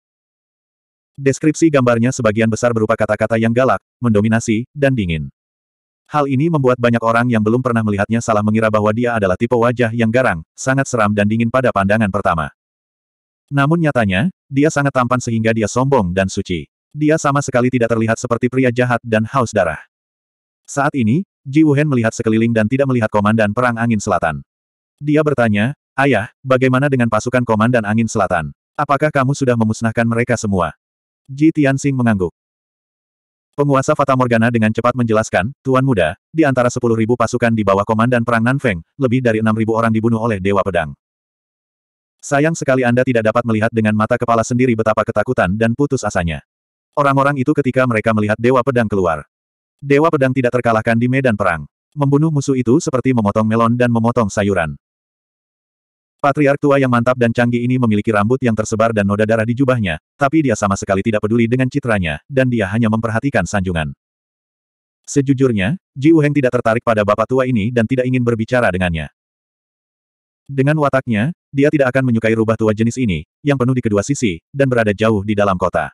Deskripsi gambarnya sebagian besar berupa kata-kata yang galak, mendominasi, dan dingin. Hal ini membuat banyak orang yang belum pernah melihatnya salah mengira bahwa dia adalah tipe wajah yang garang, sangat seram dan dingin pada pandangan pertama. Namun nyatanya, dia sangat tampan sehingga dia sombong dan suci. Dia sama sekali tidak terlihat seperti pria jahat dan haus darah. Saat ini, Ji Wuhen melihat sekeliling dan tidak melihat Komandan Perang Angin Selatan. Dia bertanya, Ayah, bagaimana dengan pasukan Komandan Angin Selatan? Apakah kamu sudah memusnahkan mereka semua? Ji Tianxing mengangguk. Penguasa Fata Morgana dengan cepat menjelaskan, Tuan Muda, di antara 10.000 pasukan di bawah komandan perang Nanfeng, lebih dari 6.000 orang dibunuh oleh Dewa Pedang. Sayang sekali Anda tidak dapat melihat dengan mata kepala sendiri betapa ketakutan dan putus asanya. Orang-orang itu ketika mereka melihat Dewa Pedang keluar. Dewa Pedang tidak terkalahkan di medan perang. Membunuh musuh itu seperti memotong melon dan memotong sayuran. Patriark tua yang mantap dan canggih ini memiliki rambut yang tersebar dan noda darah di jubahnya, tapi dia sama sekali tidak peduli dengan citranya, dan dia hanya memperhatikan sanjungan. Sejujurnya, Ji Uheng tidak tertarik pada bapak tua ini dan tidak ingin berbicara dengannya. Dengan wataknya, dia tidak akan menyukai rubah tua jenis ini, yang penuh di kedua sisi, dan berada jauh di dalam kota.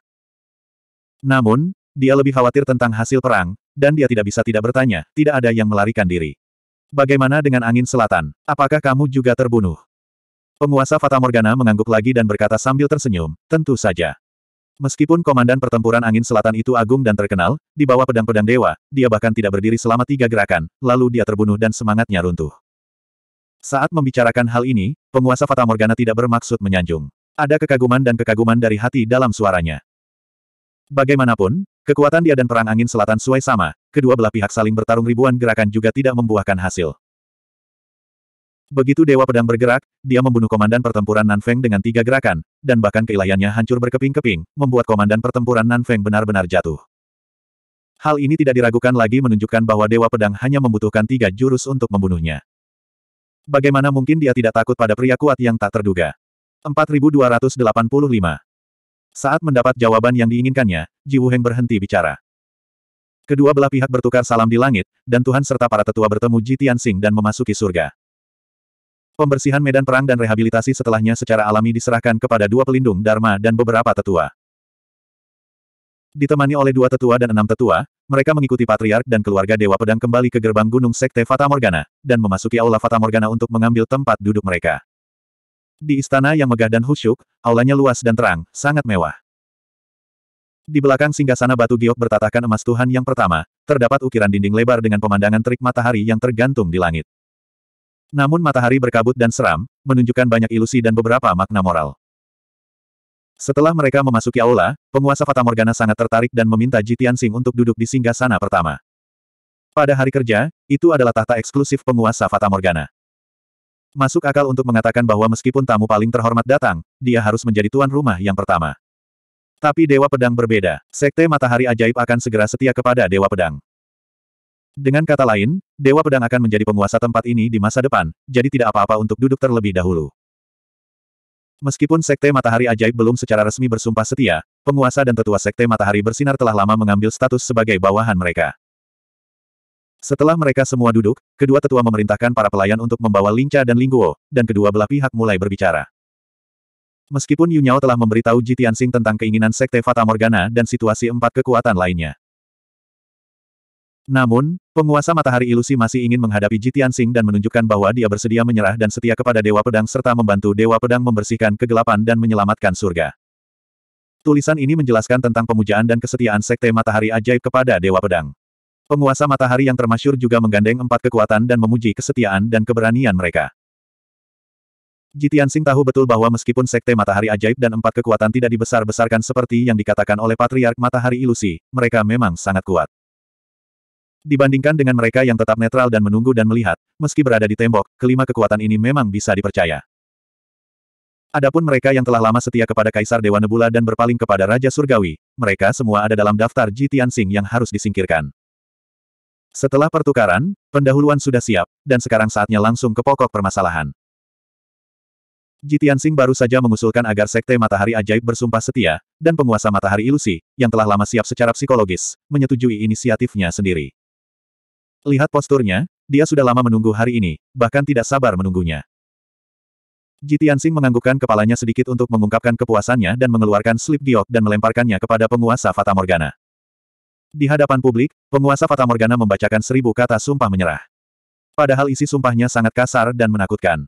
Namun, dia lebih khawatir tentang hasil perang, dan dia tidak bisa tidak bertanya, tidak ada yang melarikan diri. Bagaimana dengan angin selatan? Apakah kamu juga terbunuh? Penguasa Fata Morgana mengangguk lagi dan berkata sambil tersenyum, tentu saja. Meskipun komandan pertempuran angin selatan itu agung dan terkenal, di bawah pedang-pedang dewa, dia bahkan tidak berdiri selama tiga gerakan, lalu dia terbunuh dan semangatnya runtuh. Saat membicarakan hal ini, penguasa Fata Morgana tidak bermaksud menyanjung. Ada kekaguman dan kekaguman dari hati dalam suaranya. Bagaimanapun, kekuatan dia dan perang angin selatan suai sama, kedua belah pihak saling bertarung ribuan gerakan juga tidak membuahkan hasil. Begitu Dewa Pedang bergerak, dia membunuh Komandan Pertempuran Nanfeng dengan tiga gerakan, dan bahkan keilayannya hancur berkeping-keping, membuat Komandan Pertempuran Nanfeng benar-benar jatuh. Hal ini tidak diragukan lagi menunjukkan bahwa Dewa Pedang hanya membutuhkan tiga jurus untuk membunuhnya. Bagaimana mungkin dia tidak takut pada pria kuat yang tak terduga? 4285 Saat mendapat jawaban yang diinginkannya, Ji Wuheng berhenti bicara. Kedua belah pihak bertukar salam di langit, dan Tuhan serta para tetua bertemu Ji Tianxing dan memasuki surga. Pembersihan medan perang dan rehabilitasi setelahnya secara alami diserahkan kepada dua pelindung Dharma dan beberapa tetua. Ditemani oleh dua tetua dan enam tetua, mereka mengikuti Patriark dan keluarga Dewa Pedang kembali ke gerbang Gunung Sekte Fata Morgana, dan memasuki Aula Fata Morgana untuk mengambil tempat duduk mereka. Di istana yang megah dan husyuk, aulanya luas dan terang, sangat mewah. Di belakang singgasana batu giok bertatahkan emas Tuhan yang pertama, terdapat ukiran dinding lebar dengan pemandangan terik matahari yang tergantung di langit. Namun matahari berkabut dan seram, menunjukkan banyak ilusi dan beberapa makna moral. Setelah mereka memasuki aula, penguasa Fata Morgana sangat tertarik dan meminta Ji Tianxing untuk duduk di singgah sana pertama. Pada hari kerja, itu adalah tahta eksklusif penguasa Fata Morgana. Masuk akal untuk mengatakan bahwa meskipun tamu paling terhormat datang, dia harus menjadi tuan rumah yang pertama. Tapi Dewa Pedang berbeda. Sekte Matahari Ajaib akan segera setia kepada Dewa Pedang. Dengan kata lain, Dewa Pedang akan menjadi penguasa tempat ini di masa depan, jadi tidak apa-apa untuk duduk terlebih dahulu. Meskipun Sekte Matahari Ajaib belum secara resmi bersumpah setia, penguasa dan tetua Sekte Matahari Bersinar telah lama mengambil status sebagai bawahan mereka. Setelah mereka semua duduk, kedua tetua memerintahkan para pelayan untuk membawa Lingca dan Lingguo, dan kedua belah pihak mulai berbicara. Meskipun Yunyao telah memberitahu Jitian Sing tentang keinginan Sekte Fata Morgana dan situasi empat kekuatan lainnya. Namun, penguasa matahari ilusi masih ingin menghadapi Jitian Sing dan menunjukkan bahwa dia bersedia menyerah dan setia kepada Dewa Pedang serta membantu Dewa Pedang membersihkan kegelapan dan menyelamatkan surga. Tulisan ini menjelaskan tentang pemujaan dan kesetiaan Sekte Matahari Ajaib kepada Dewa Pedang. Penguasa matahari yang termasyur juga menggandeng empat kekuatan dan memuji kesetiaan dan keberanian mereka. Jitian Sing tahu betul bahwa meskipun Sekte Matahari Ajaib dan empat kekuatan tidak dibesar-besarkan seperti yang dikatakan oleh Patriark Matahari Ilusi, mereka memang sangat kuat. Dibandingkan dengan mereka yang tetap netral dan menunggu dan melihat, meski berada di tembok, kelima kekuatan ini memang bisa dipercaya. Adapun mereka yang telah lama setia kepada Kaisar Dewa Nebula dan berpaling kepada Raja Surgawi, mereka semua ada dalam daftar Ji Tianxing yang harus disingkirkan. Setelah pertukaran, pendahuluan sudah siap, dan sekarang saatnya langsung ke pokok permasalahan. Ji Tianxing baru saja mengusulkan agar Sekte Matahari Ajaib bersumpah setia, dan penguasa Matahari Ilusi, yang telah lama siap secara psikologis, menyetujui inisiatifnya sendiri. Lihat posturnya, dia sudah lama menunggu hari ini, bahkan tidak sabar menunggunya. Jitiansing menganggukkan kepalanya sedikit untuk mengungkapkan kepuasannya dan mengeluarkan slip giok dan melemparkannya kepada penguasa Fata Morgana. Di hadapan publik, penguasa Fata Morgana membacakan seribu kata sumpah menyerah. Padahal isi sumpahnya sangat kasar dan menakutkan.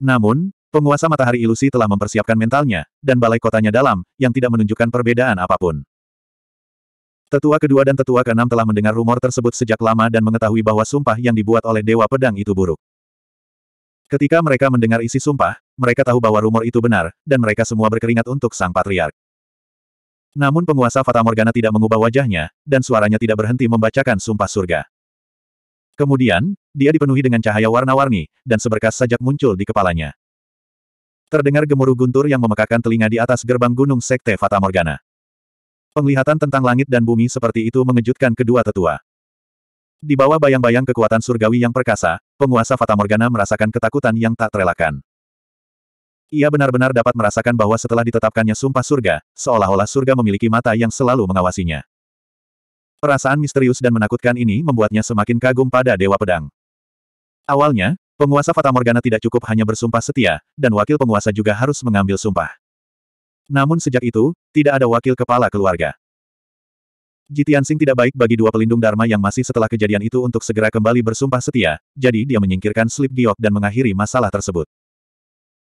Namun, penguasa matahari ilusi telah mempersiapkan mentalnya, dan balai kotanya dalam, yang tidak menunjukkan perbedaan apapun. Tetua kedua dan tetua keenam telah mendengar rumor tersebut sejak lama dan mengetahui bahwa sumpah yang dibuat oleh Dewa Pedang itu buruk. Ketika mereka mendengar isi sumpah, mereka tahu bahwa rumor itu benar, dan mereka semua berkeringat untuk sang patriark. Namun penguasa Fata Morgana tidak mengubah wajahnya, dan suaranya tidak berhenti membacakan sumpah surga. Kemudian, dia dipenuhi dengan cahaya warna-warni, dan seberkas sajak muncul di kepalanya. Terdengar gemuruh guntur yang memekakan telinga di atas gerbang gunung Sekte Fata Morgana. Penglihatan tentang langit dan bumi seperti itu mengejutkan kedua tetua. Di bawah bayang-bayang kekuatan surgawi yang perkasa, penguasa Fata Morgana merasakan ketakutan yang tak terelakkan. Ia benar-benar dapat merasakan bahwa setelah ditetapkannya sumpah surga, seolah-olah surga memiliki mata yang selalu mengawasinya. Perasaan misterius dan menakutkan ini membuatnya semakin kagum pada Dewa Pedang. Awalnya, penguasa Fata Morgana tidak cukup hanya bersumpah setia, dan wakil penguasa juga harus mengambil sumpah. Namun sejak itu, tidak ada wakil kepala keluarga. Jitiansing tidak baik bagi dua pelindung Dharma yang masih setelah kejadian itu untuk segera kembali bersumpah setia, jadi dia menyingkirkan Slip Giok dan mengakhiri masalah tersebut.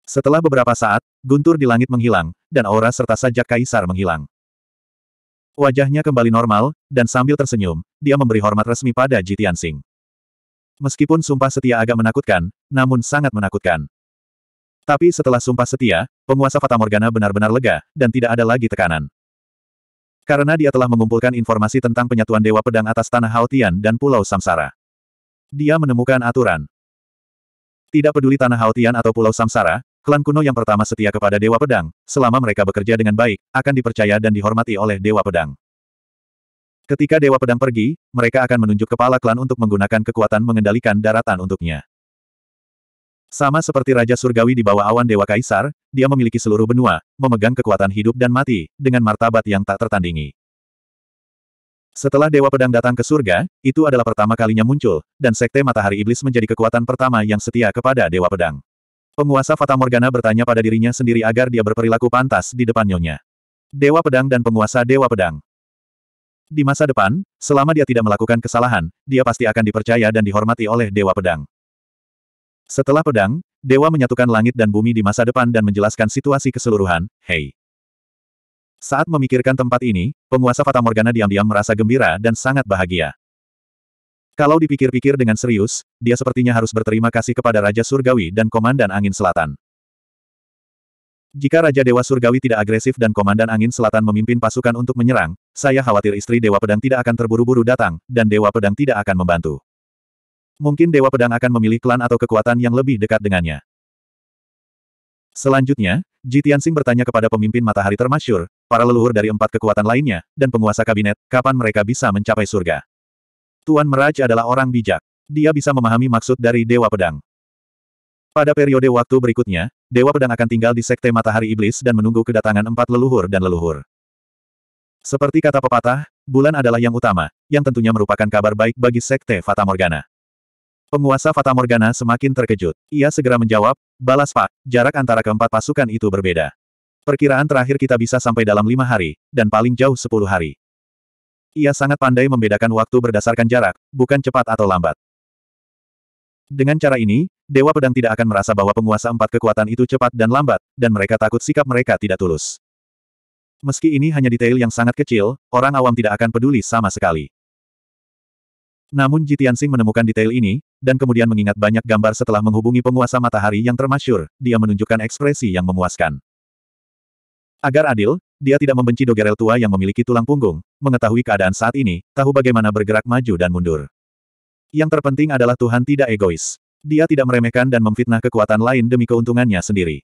Setelah beberapa saat, guntur di langit menghilang, dan aura serta sajak kaisar menghilang. Wajahnya kembali normal, dan sambil tersenyum, dia memberi hormat resmi pada Jitiansing. Meskipun sumpah setia agak menakutkan, namun sangat menakutkan. Tapi setelah sumpah setia, penguasa Fata Morgana benar-benar lega, dan tidak ada lagi tekanan. Karena dia telah mengumpulkan informasi tentang penyatuan Dewa Pedang atas Tanah Haotian dan Pulau Samsara. Dia menemukan aturan. Tidak peduli Tanah Haotian atau Pulau Samsara, klan kuno yang pertama setia kepada Dewa Pedang, selama mereka bekerja dengan baik, akan dipercaya dan dihormati oleh Dewa Pedang. Ketika Dewa Pedang pergi, mereka akan menunjuk kepala klan untuk menggunakan kekuatan mengendalikan daratan untuknya. Sama seperti Raja Surgawi di bawah awan Dewa Kaisar, dia memiliki seluruh benua, memegang kekuatan hidup dan mati, dengan martabat yang tak tertandingi. Setelah Dewa Pedang datang ke surga, itu adalah pertama kalinya muncul, dan Sekte Matahari Iblis menjadi kekuatan pertama yang setia kepada Dewa Pedang. Penguasa Fata Morgana bertanya pada dirinya sendiri agar dia berperilaku pantas di depan nyonya. Dewa Pedang dan Penguasa Dewa Pedang di masa depan, selama dia tidak melakukan kesalahan, dia pasti akan dipercaya dan dihormati oleh Dewa Pedang. Setelah pedang, dewa menyatukan langit dan bumi di masa depan dan menjelaskan situasi keseluruhan, hei. Saat memikirkan tempat ini, penguasa Fata Morgana diam-diam merasa gembira dan sangat bahagia. Kalau dipikir-pikir dengan serius, dia sepertinya harus berterima kasih kepada Raja Surgawi dan Komandan Angin Selatan. Jika Raja Dewa Surgawi tidak agresif dan Komandan Angin Selatan memimpin pasukan untuk menyerang, saya khawatir istri Dewa Pedang tidak akan terburu-buru datang, dan Dewa Pedang tidak akan membantu mungkin Dewa Pedang akan memilih klan atau kekuatan yang lebih dekat dengannya. Selanjutnya, Jitian Tianxing bertanya kepada pemimpin matahari termasyur, para leluhur dari empat kekuatan lainnya, dan penguasa kabinet, kapan mereka bisa mencapai surga. Tuan Meraj adalah orang bijak. Dia bisa memahami maksud dari Dewa Pedang. Pada periode waktu berikutnya, Dewa Pedang akan tinggal di Sekte Matahari Iblis dan menunggu kedatangan empat leluhur dan leluhur. Seperti kata pepatah, bulan adalah yang utama, yang tentunya merupakan kabar baik bagi Sekte Fata Morgana. Penguasa Fata Morgana semakin terkejut. Ia segera menjawab, balas pak, jarak antara keempat pasukan itu berbeda. Perkiraan terakhir kita bisa sampai dalam lima hari, dan paling jauh sepuluh hari. Ia sangat pandai membedakan waktu berdasarkan jarak, bukan cepat atau lambat. Dengan cara ini, Dewa Pedang tidak akan merasa bahwa penguasa empat kekuatan itu cepat dan lambat, dan mereka takut sikap mereka tidak tulus. Meski ini hanya detail yang sangat kecil, orang awam tidak akan peduli sama sekali. Namun Jitian Sing menemukan detail ini, dan kemudian mengingat banyak gambar setelah menghubungi penguasa matahari yang termasyur, dia menunjukkan ekspresi yang memuaskan. Agar adil, dia tidak membenci dogerel tua yang memiliki tulang punggung, mengetahui keadaan saat ini, tahu bagaimana bergerak maju dan mundur. Yang terpenting adalah Tuhan tidak egois. Dia tidak meremehkan dan memfitnah kekuatan lain demi keuntungannya sendiri.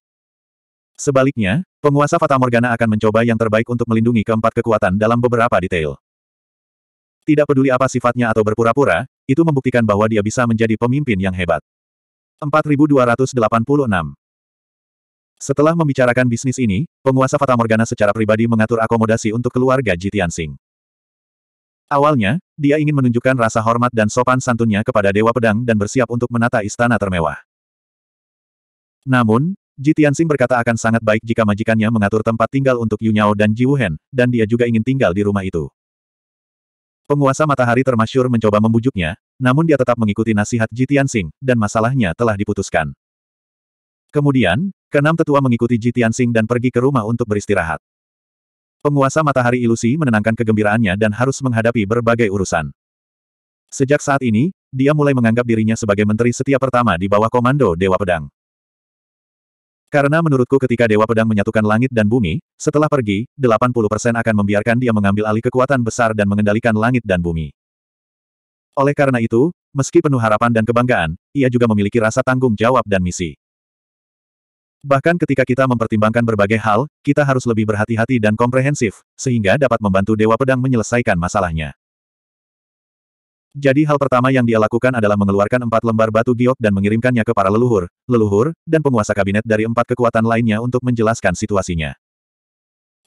Sebaliknya, penguasa Fata Morgana akan mencoba yang terbaik untuk melindungi keempat kekuatan dalam beberapa detail. Tidak peduli apa sifatnya atau berpura-pura, itu membuktikan bahwa dia bisa menjadi pemimpin yang hebat. 4286 Setelah membicarakan bisnis ini, penguasa Fata Morgana secara pribadi mengatur akomodasi untuk keluarga Jitian Singh. Awalnya, dia ingin menunjukkan rasa hormat dan sopan santunnya kepada Dewa Pedang dan bersiap untuk menata istana termewah. Namun, Jitian Sing berkata akan sangat baik jika majikannya mengatur tempat tinggal untuk Yunyao dan Jiwuhen, dan dia juga ingin tinggal di rumah itu. Penguasa matahari termasyur mencoba membujuknya, namun dia tetap mengikuti nasihat Ji Tianxing, dan masalahnya telah diputuskan. Kemudian, keenam tetua mengikuti Ji Tianxing dan pergi ke rumah untuk beristirahat. Penguasa matahari ilusi menenangkan kegembiraannya dan harus menghadapi berbagai urusan. Sejak saat ini, dia mulai menganggap dirinya sebagai menteri setia pertama di bawah komando Dewa Pedang. Karena menurutku ketika Dewa Pedang menyatukan langit dan bumi, setelah pergi, 80% akan membiarkan dia mengambil alih kekuatan besar dan mengendalikan langit dan bumi. Oleh karena itu, meski penuh harapan dan kebanggaan, ia juga memiliki rasa tanggung jawab dan misi. Bahkan ketika kita mempertimbangkan berbagai hal, kita harus lebih berhati-hati dan komprehensif, sehingga dapat membantu Dewa Pedang menyelesaikan masalahnya. Jadi hal pertama yang dia lakukan adalah mengeluarkan empat lembar batu giok dan mengirimkannya ke para leluhur, leluhur, dan penguasa kabinet dari empat kekuatan lainnya untuk menjelaskan situasinya.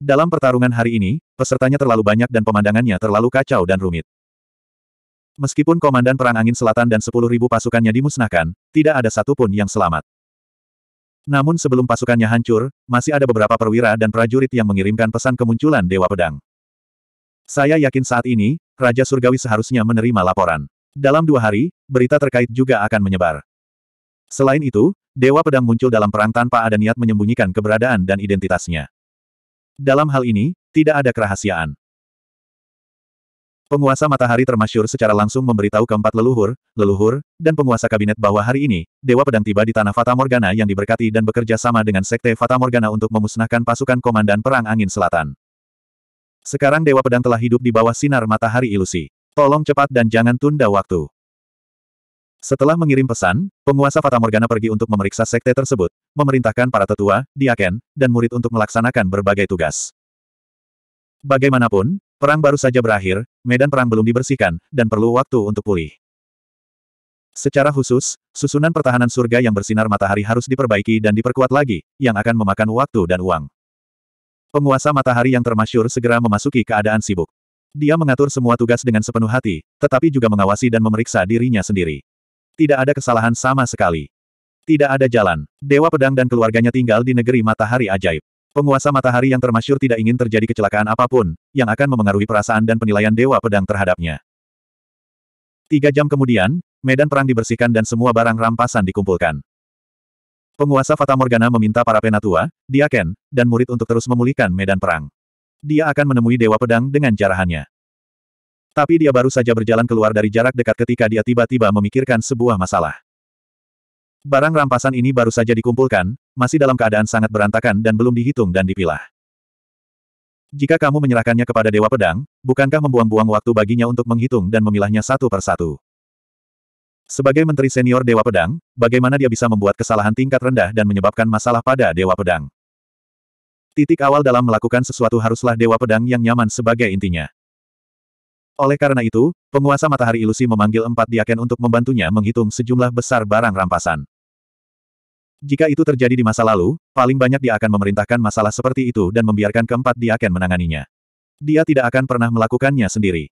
Dalam pertarungan hari ini, pesertanya terlalu banyak dan pemandangannya terlalu kacau dan rumit. Meskipun Komandan Perang Angin Selatan dan 10.000 pasukannya dimusnahkan, tidak ada satupun yang selamat. Namun sebelum pasukannya hancur, masih ada beberapa perwira dan prajurit yang mengirimkan pesan kemunculan Dewa Pedang. Saya yakin saat ini, Raja Surgawi seharusnya menerima laporan. Dalam dua hari, berita terkait juga akan menyebar. Selain itu, Dewa Pedang muncul dalam perang tanpa ada niat menyembunyikan keberadaan dan identitasnya. Dalam hal ini, tidak ada kerahasiaan. Penguasa matahari termasyur secara langsung memberitahu keempat leluhur, leluhur, dan penguasa kabinet bahwa hari ini, Dewa Pedang tiba di tanah Fata Morgana yang diberkati dan bekerja sama dengan Sekte Fata Morgana untuk memusnahkan pasukan Komandan Perang Angin Selatan. Sekarang Dewa Pedang telah hidup di bawah sinar matahari ilusi. Tolong cepat dan jangan tunda waktu. Setelah mengirim pesan, penguasa Fata Morgana pergi untuk memeriksa sekte tersebut, memerintahkan para tetua, diaken, dan murid untuk melaksanakan berbagai tugas. Bagaimanapun, perang baru saja berakhir, medan perang belum dibersihkan, dan perlu waktu untuk pulih. Secara khusus, susunan pertahanan surga yang bersinar matahari harus diperbaiki dan diperkuat lagi, yang akan memakan waktu dan uang. Penguasa matahari yang termasyur segera memasuki keadaan sibuk. Dia mengatur semua tugas dengan sepenuh hati, tetapi juga mengawasi dan memeriksa dirinya sendiri. Tidak ada kesalahan sama sekali. Tidak ada jalan. Dewa Pedang dan keluarganya tinggal di negeri matahari ajaib. Penguasa matahari yang termasyur tidak ingin terjadi kecelakaan apapun, yang akan memengaruhi perasaan dan penilaian Dewa Pedang terhadapnya. Tiga jam kemudian, medan perang dibersihkan dan semua barang rampasan dikumpulkan. Penguasa Fata Morgana meminta para penatua, diaken, dan murid untuk terus memulihkan medan perang. Dia akan menemui Dewa Pedang dengan jarahannya. Tapi dia baru saja berjalan keluar dari jarak dekat ketika dia tiba-tiba memikirkan sebuah masalah. Barang rampasan ini baru saja dikumpulkan, masih dalam keadaan sangat berantakan dan belum dihitung dan dipilah. Jika kamu menyerahkannya kepada Dewa Pedang, bukankah membuang-buang waktu baginya untuk menghitung dan memilahnya satu persatu? Sebagai menteri senior Dewa Pedang, bagaimana dia bisa membuat kesalahan tingkat rendah dan menyebabkan masalah pada Dewa Pedang? Titik awal dalam melakukan sesuatu haruslah Dewa Pedang yang nyaman sebagai intinya. Oleh karena itu, penguasa matahari ilusi memanggil empat diaken untuk membantunya menghitung sejumlah besar barang rampasan. Jika itu terjadi di masa lalu, paling banyak dia akan memerintahkan masalah seperti itu dan membiarkan keempat diaken menanganinya. Dia tidak akan pernah melakukannya sendiri.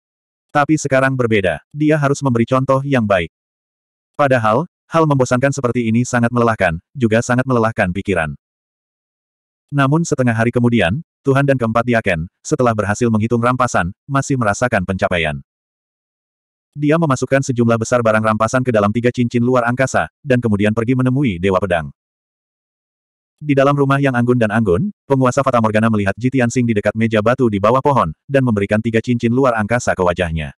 Tapi sekarang berbeda, dia harus memberi contoh yang baik. Padahal, hal membosankan seperti ini sangat melelahkan, juga sangat melelahkan pikiran. Namun setengah hari kemudian, Tuhan dan keempat diaken, setelah berhasil menghitung rampasan, masih merasakan pencapaian. Dia memasukkan sejumlah besar barang rampasan ke dalam tiga cincin luar angkasa, dan kemudian pergi menemui Dewa Pedang. Di dalam rumah yang anggun dan anggun, penguasa Fata Morgana melihat Jitian Singh di dekat meja batu di bawah pohon, dan memberikan tiga cincin luar angkasa ke wajahnya.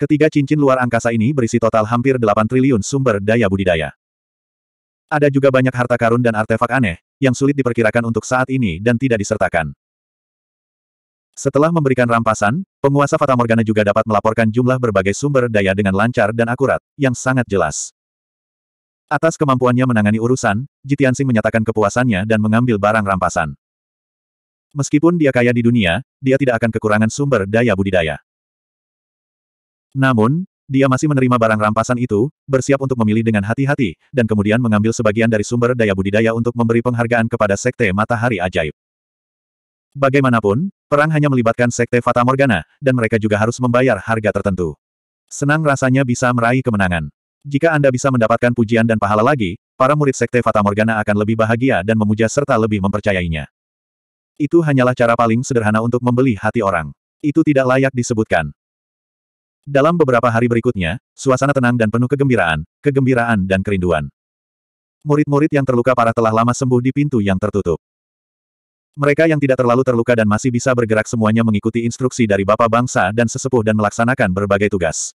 Ketiga cincin luar angkasa ini berisi total hampir 8 triliun sumber daya budidaya. Ada juga banyak harta karun dan artefak aneh, yang sulit diperkirakan untuk saat ini dan tidak disertakan. Setelah memberikan rampasan, penguasa Fata Morgana juga dapat melaporkan jumlah berbagai sumber daya dengan lancar dan akurat, yang sangat jelas. Atas kemampuannya menangani urusan, Jitiansing menyatakan kepuasannya dan mengambil barang rampasan. Meskipun dia kaya di dunia, dia tidak akan kekurangan sumber daya budidaya. Namun, dia masih menerima barang rampasan itu, bersiap untuk memilih dengan hati-hati, dan kemudian mengambil sebagian dari sumber daya budidaya untuk memberi penghargaan kepada Sekte Matahari Ajaib. Bagaimanapun, perang hanya melibatkan Sekte Fata Morgana, dan mereka juga harus membayar harga tertentu. Senang rasanya bisa meraih kemenangan. Jika Anda bisa mendapatkan pujian dan pahala lagi, para murid Sekte Fata Morgana akan lebih bahagia dan memuja serta lebih mempercayainya. Itu hanyalah cara paling sederhana untuk membeli hati orang. Itu tidak layak disebutkan. Dalam beberapa hari berikutnya, suasana tenang dan penuh kegembiraan, kegembiraan dan kerinduan. Murid-murid yang terluka parah telah lama sembuh di pintu yang tertutup. Mereka yang tidak terlalu terluka dan masih bisa bergerak semuanya mengikuti instruksi dari Bapak Bangsa dan sesepuh dan melaksanakan berbagai tugas.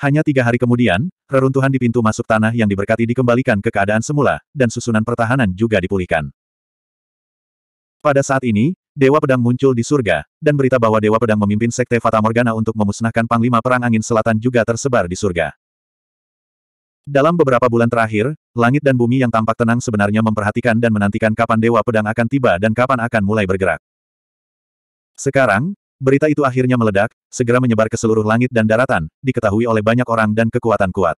Hanya tiga hari kemudian, reruntuhan di pintu masuk tanah yang diberkati dikembalikan ke keadaan semula, dan susunan pertahanan juga dipulihkan. Pada saat ini, Dewa Pedang muncul di surga, dan berita bahwa Dewa Pedang memimpin Sekte Fata Morgana untuk memusnahkan Panglima Perang Angin Selatan juga tersebar di surga. Dalam beberapa bulan terakhir, langit dan bumi yang tampak tenang sebenarnya memperhatikan dan menantikan kapan Dewa Pedang akan tiba dan kapan akan mulai bergerak. Sekarang, berita itu akhirnya meledak, segera menyebar ke seluruh langit dan daratan, diketahui oleh banyak orang dan kekuatan kuat.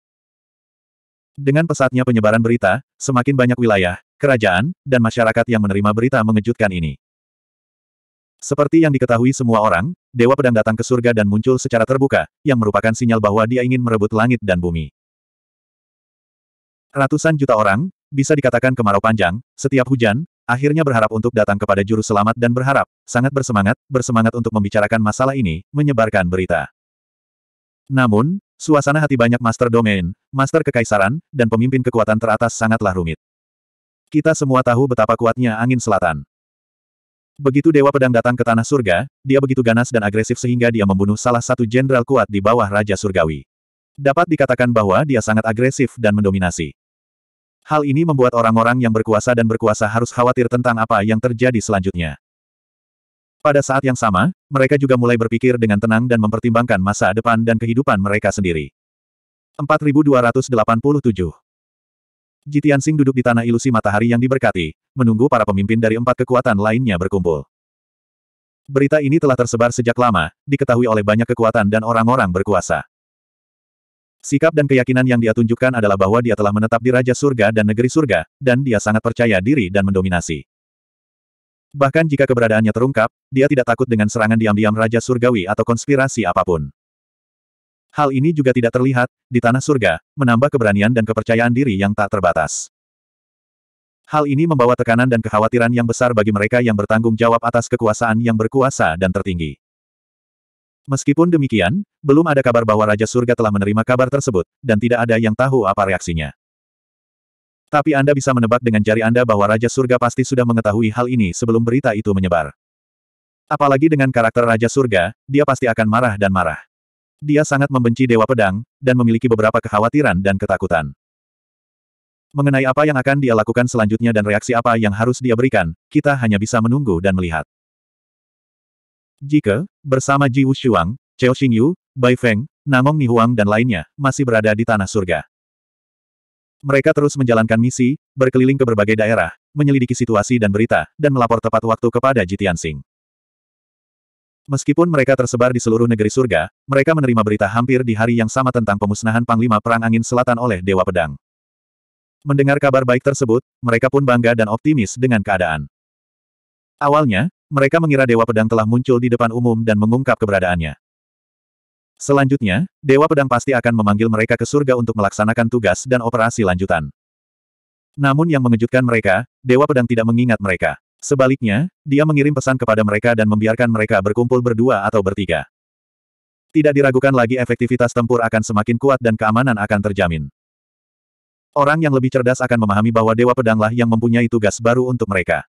Dengan pesatnya penyebaran berita, semakin banyak wilayah, kerajaan, dan masyarakat yang menerima berita mengejutkan ini. Seperti yang diketahui semua orang, Dewa Pedang datang ke surga dan muncul secara terbuka, yang merupakan sinyal bahwa dia ingin merebut langit dan bumi. Ratusan juta orang, bisa dikatakan kemarau panjang, setiap hujan, akhirnya berharap untuk datang kepada juru selamat dan berharap, sangat bersemangat, bersemangat untuk membicarakan masalah ini, menyebarkan berita. Namun, suasana hati banyak master domain, master kekaisaran, dan pemimpin kekuatan teratas sangatlah rumit. Kita semua tahu betapa kuatnya angin selatan. Begitu Dewa Pedang datang ke Tanah Surga, dia begitu ganas dan agresif sehingga dia membunuh salah satu jenderal kuat di bawah Raja Surgawi. Dapat dikatakan bahwa dia sangat agresif dan mendominasi. Hal ini membuat orang-orang yang berkuasa dan berkuasa harus khawatir tentang apa yang terjadi selanjutnya. Pada saat yang sama, mereka juga mulai berpikir dengan tenang dan mempertimbangkan masa depan dan kehidupan mereka sendiri. 4287 Jitian Sing duduk di tanah ilusi matahari yang diberkati, menunggu para pemimpin dari empat kekuatan lainnya berkumpul. Berita ini telah tersebar sejak lama, diketahui oleh banyak kekuatan dan orang-orang berkuasa. Sikap dan keyakinan yang dia tunjukkan adalah bahwa dia telah menetap di Raja Surga dan Negeri Surga, dan dia sangat percaya diri dan mendominasi. Bahkan jika keberadaannya terungkap, dia tidak takut dengan serangan diam-diam Raja Surgawi atau konspirasi apapun. Hal ini juga tidak terlihat, di tanah surga, menambah keberanian dan kepercayaan diri yang tak terbatas. Hal ini membawa tekanan dan kekhawatiran yang besar bagi mereka yang bertanggung jawab atas kekuasaan yang berkuasa dan tertinggi. Meskipun demikian, belum ada kabar bahwa Raja Surga telah menerima kabar tersebut, dan tidak ada yang tahu apa reaksinya. Tapi Anda bisa menebak dengan jari Anda bahwa Raja Surga pasti sudah mengetahui hal ini sebelum berita itu menyebar. Apalagi dengan karakter Raja Surga, dia pasti akan marah dan marah. Dia sangat membenci Dewa Pedang, dan memiliki beberapa kekhawatiran dan ketakutan. Mengenai apa yang akan dia lakukan selanjutnya dan reaksi apa yang harus dia berikan, kita hanya bisa menunggu dan melihat. Jika, bersama Ji Wuxuang, Cao Xingyu, Bai Feng, Nangong Nihuang dan lainnya, masih berada di tanah surga. Mereka terus menjalankan misi, berkeliling ke berbagai daerah, menyelidiki situasi dan berita, dan melapor tepat waktu kepada Jitian Singh. Meskipun mereka tersebar di seluruh negeri surga, mereka menerima berita hampir di hari yang sama tentang pemusnahan Panglima Perang Angin Selatan oleh Dewa Pedang. Mendengar kabar baik tersebut, mereka pun bangga dan optimis dengan keadaan. Awalnya, mereka mengira Dewa Pedang telah muncul di depan umum dan mengungkap keberadaannya. Selanjutnya, Dewa Pedang pasti akan memanggil mereka ke surga untuk melaksanakan tugas dan operasi lanjutan. Namun yang mengejutkan mereka, Dewa Pedang tidak mengingat mereka. Sebaliknya, dia mengirim pesan kepada mereka dan membiarkan mereka berkumpul berdua atau bertiga. Tidak diragukan lagi efektivitas tempur akan semakin kuat dan keamanan akan terjamin. Orang yang lebih cerdas akan memahami bahwa Dewa Pedanglah yang mempunyai tugas baru untuk mereka.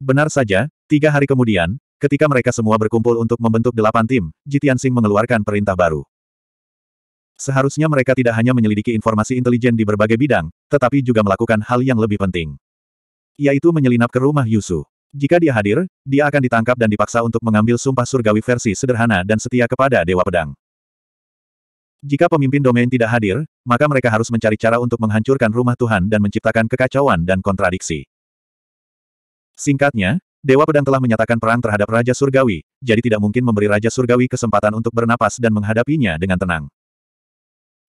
Benar saja, tiga hari kemudian, ketika mereka semua berkumpul untuk membentuk delapan tim, Jitian Sing mengeluarkan perintah baru. Seharusnya mereka tidak hanya menyelidiki informasi intelijen di berbagai bidang, tetapi juga melakukan hal yang lebih penting. Yaitu menyelinap ke rumah Yusu. Jika dia hadir, dia akan ditangkap dan dipaksa untuk mengambil sumpah surgawi versi sederhana dan setia kepada Dewa Pedang. Jika pemimpin domain tidak hadir, maka mereka harus mencari cara untuk menghancurkan rumah Tuhan dan menciptakan kekacauan dan kontradiksi. Singkatnya, Dewa Pedang telah menyatakan perang terhadap Raja Surgawi, jadi tidak mungkin memberi Raja Surgawi kesempatan untuk bernapas dan menghadapinya dengan tenang.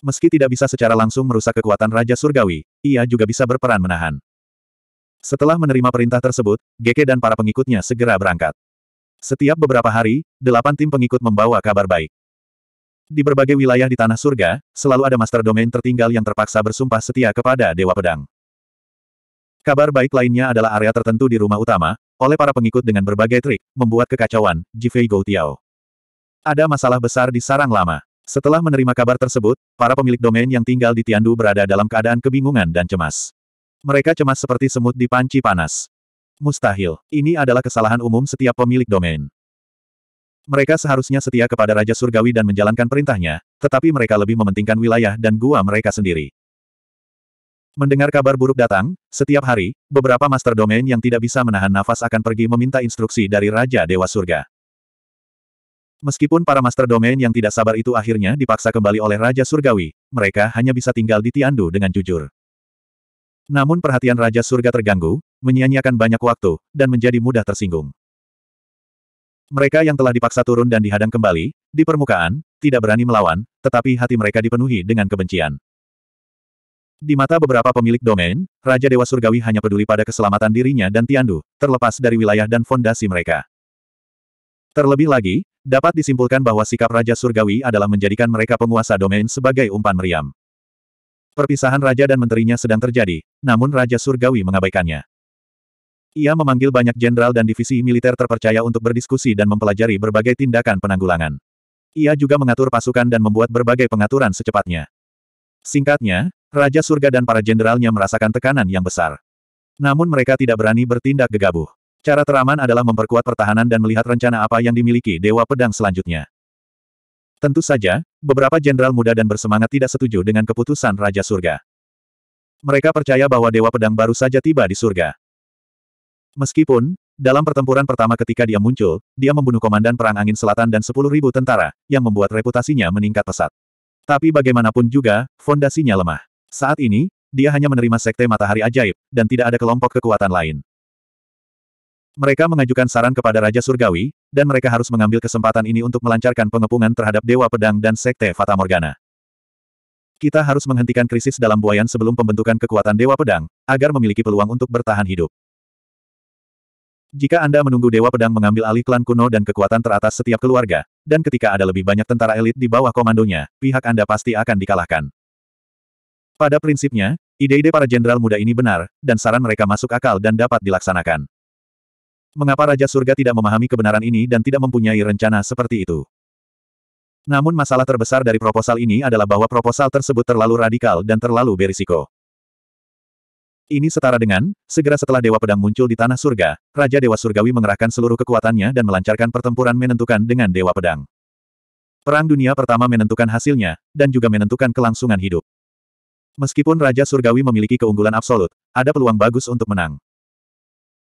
Meski tidak bisa secara langsung merusak kekuatan Raja Surgawi, ia juga bisa berperan menahan. Setelah menerima perintah tersebut, Geke dan para pengikutnya segera berangkat. Setiap beberapa hari, delapan tim pengikut membawa kabar baik. Di berbagai wilayah di Tanah Surga, selalu ada master domain tertinggal yang terpaksa bersumpah setia kepada Dewa Pedang. Kabar baik lainnya adalah area tertentu di rumah utama, oleh para pengikut dengan berbagai trik, membuat kekacauan, Jifei Goutiao. Ada masalah besar di sarang lama. Setelah menerima kabar tersebut, para pemilik domain yang tinggal di Tiandu berada dalam keadaan kebingungan dan cemas. Mereka cemas seperti semut di panci panas. Mustahil. Ini adalah kesalahan umum setiap pemilik domain. Mereka seharusnya setia kepada Raja Surgawi dan menjalankan perintahnya, tetapi mereka lebih mementingkan wilayah dan gua mereka sendiri. Mendengar kabar buruk datang, setiap hari, beberapa master domain yang tidak bisa menahan nafas akan pergi meminta instruksi dari Raja Dewa Surga. Meskipun para master domain yang tidak sabar itu akhirnya dipaksa kembali oleh Raja Surgawi, mereka hanya bisa tinggal di Tiandu dengan jujur. Namun perhatian Raja Surga terganggu, menyia-nyiakan banyak waktu, dan menjadi mudah tersinggung. Mereka yang telah dipaksa turun dan dihadang kembali, di permukaan, tidak berani melawan, tetapi hati mereka dipenuhi dengan kebencian. Di mata beberapa pemilik domain, Raja Dewa Surgawi hanya peduli pada keselamatan dirinya dan Tiandu, terlepas dari wilayah dan fondasi mereka. Terlebih lagi, dapat disimpulkan bahwa sikap Raja Surgawi adalah menjadikan mereka penguasa domain sebagai umpan meriam. Perpisahan raja dan menterinya sedang terjadi, namun Raja Surgawi mengabaikannya. Ia memanggil banyak jenderal dan divisi militer terpercaya untuk berdiskusi dan mempelajari berbagai tindakan penanggulangan. Ia juga mengatur pasukan dan membuat berbagai pengaturan secepatnya. Singkatnya, Raja Surga dan para jenderalnya merasakan tekanan yang besar. Namun mereka tidak berani bertindak gegabah. Cara teraman adalah memperkuat pertahanan dan melihat rencana apa yang dimiliki Dewa Pedang selanjutnya. Tentu saja, beberapa jenderal muda dan bersemangat tidak setuju dengan keputusan Raja Surga. Mereka percaya bahwa Dewa Pedang baru saja tiba di surga. Meskipun, dalam pertempuran pertama ketika dia muncul, dia membunuh Komandan Perang Angin Selatan dan 10.000 tentara, yang membuat reputasinya meningkat pesat. Tapi bagaimanapun juga, fondasinya lemah. Saat ini, dia hanya menerima Sekte Matahari Ajaib, dan tidak ada kelompok kekuatan lain. Mereka mengajukan saran kepada Raja Surgawi, dan mereka harus mengambil kesempatan ini untuk melancarkan pengepungan terhadap Dewa Pedang dan Sekte Fata Morgana. Kita harus menghentikan krisis dalam buayan sebelum pembentukan kekuatan Dewa Pedang, agar memiliki peluang untuk bertahan hidup. Jika Anda menunggu Dewa Pedang mengambil alih klan kuno dan kekuatan teratas setiap keluarga, dan ketika ada lebih banyak tentara elit di bawah komandonya, pihak Anda pasti akan dikalahkan. Pada prinsipnya, ide-ide para jenderal muda ini benar, dan saran mereka masuk akal dan dapat dilaksanakan. Mengapa Raja Surga tidak memahami kebenaran ini dan tidak mempunyai rencana seperti itu? Namun masalah terbesar dari proposal ini adalah bahwa proposal tersebut terlalu radikal dan terlalu berisiko. Ini setara dengan, segera setelah Dewa Pedang muncul di Tanah Surga, Raja Dewa Surgawi mengerahkan seluruh kekuatannya dan melancarkan pertempuran menentukan dengan Dewa Pedang. Perang Dunia Pertama menentukan hasilnya, dan juga menentukan kelangsungan hidup. Meskipun Raja Surgawi memiliki keunggulan absolut, ada peluang bagus untuk menang.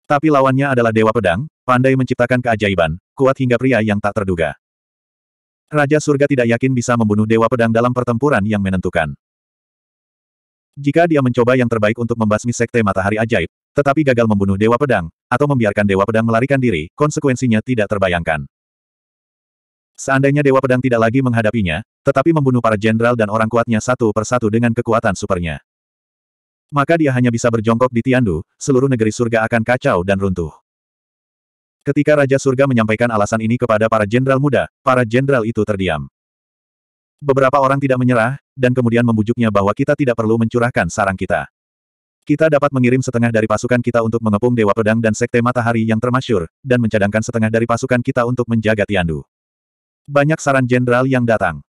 Tapi lawannya adalah dewa pedang, pandai menciptakan keajaiban, kuat hingga pria yang tak terduga. Raja surga tidak yakin bisa membunuh dewa pedang dalam pertempuran yang menentukan. Jika dia mencoba yang terbaik untuk membasmi sekte matahari ajaib, tetapi gagal membunuh dewa pedang, atau membiarkan dewa pedang melarikan diri, konsekuensinya tidak terbayangkan. Seandainya dewa pedang tidak lagi menghadapinya, tetapi membunuh para jenderal dan orang kuatnya satu persatu dengan kekuatan supernya. Maka dia hanya bisa berjongkok di Tiandu, seluruh negeri surga akan kacau dan runtuh. Ketika Raja Surga menyampaikan alasan ini kepada para jenderal muda, para jenderal itu terdiam. Beberapa orang tidak menyerah, dan kemudian membujuknya bahwa kita tidak perlu mencurahkan sarang kita. Kita dapat mengirim setengah dari pasukan kita untuk mengepung Dewa Pedang dan Sekte Matahari yang termasyur, dan mencadangkan setengah dari pasukan kita untuk menjaga Tiandu. Banyak saran jenderal yang datang.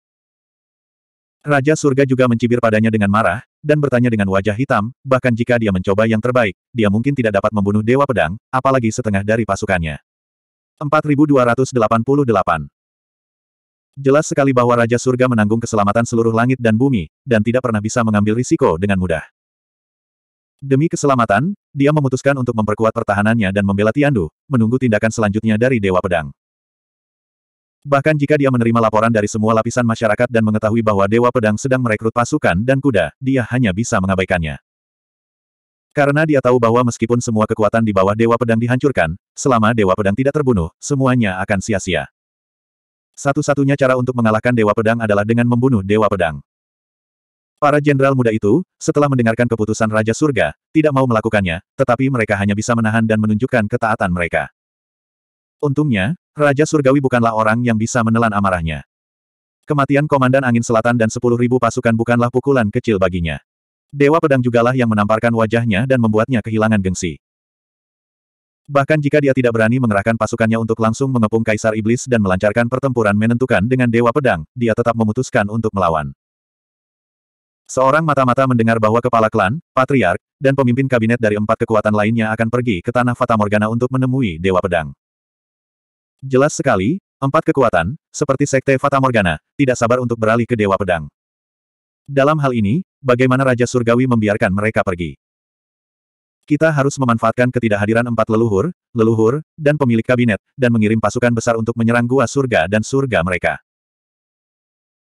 Raja Surga juga mencibir padanya dengan marah, dan bertanya dengan wajah hitam, bahkan jika dia mencoba yang terbaik, dia mungkin tidak dapat membunuh Dewa Pedang, apalagi setengah dari pasukannya. 4288 Jelas sekali bahwa Raja Surga menanggung keselamatan seluruh langit dan bumi, dan tidak pernah bisa mengambil risiko dengan mudah. Demi keselamatan, dia memutuskan untuk memperkuat pertahanannya dan membela Tiandu, menunggu tindakan selanjutnya dari Dewa Pedang. Bahkan jika dia menerima laporan dari semua lapisan masyarakat dan mengetahui bahwa Dewa Pedang sedang merekrut pasukan dan kuda, dia hanya bisa mengabaikannya. Karena dia tahu bahwa meskipun semua kekuatan di bawah Dewa Pedang dihancurkan, selama Dewa Pedang tidak terbunuh, semuanya akan sia-sia. Satu-satunya cara untuk mengalahkan Dewa Pedang adalah dengan membunuh Dewa Pedang. Para jenderal muda itu, setelah mendengarkan keputusan Raja Surga, tidak mau melakukannya, tetapi mereka hanya bisa menahan dan menunjukkan ketaatan mereka. Untungnya, Raja Surgawi bukanlah orang yang bisa menelan amarahnya. Kematian Komandan Angin Selatan dan sepuluh ribu pasukan bukanlah pukulan kecil baginya. Dewa Pedang jugalah yang menamparkan wajahnya dan membuatnya kehilangan gengsi. Bahkan jika dia tidak berani mengerahkan pasukannya untuk langsung mengepung Kaisar Iblis dan melancarkan pertempuran menentukan dengan Dewa Pedang, dia tetap memutuskan untuk melawan. Seorang mata-mata mendengar bahwa kepala klan, patriark, dan pemimpin kabinet dari empat kekuatan lainnya akan pergi ke tanah Fata Morgana untuk menemui Dewa Pedang. Jelas sekali, empat kekuatan, seperti Sekte Fata Morgana, tidak sabar untuk beralih ke Dewa Pedang. Dalam hal ini, bagaimana Raja Surgawi membiarkan mereka pergi? Kita harus memanfaatkan ketidakhadiran empat leluhur, leluhur, dan pemilik kabinet, dan mengirim pasukan besar untuk menyerang gua surga dan surga mereka.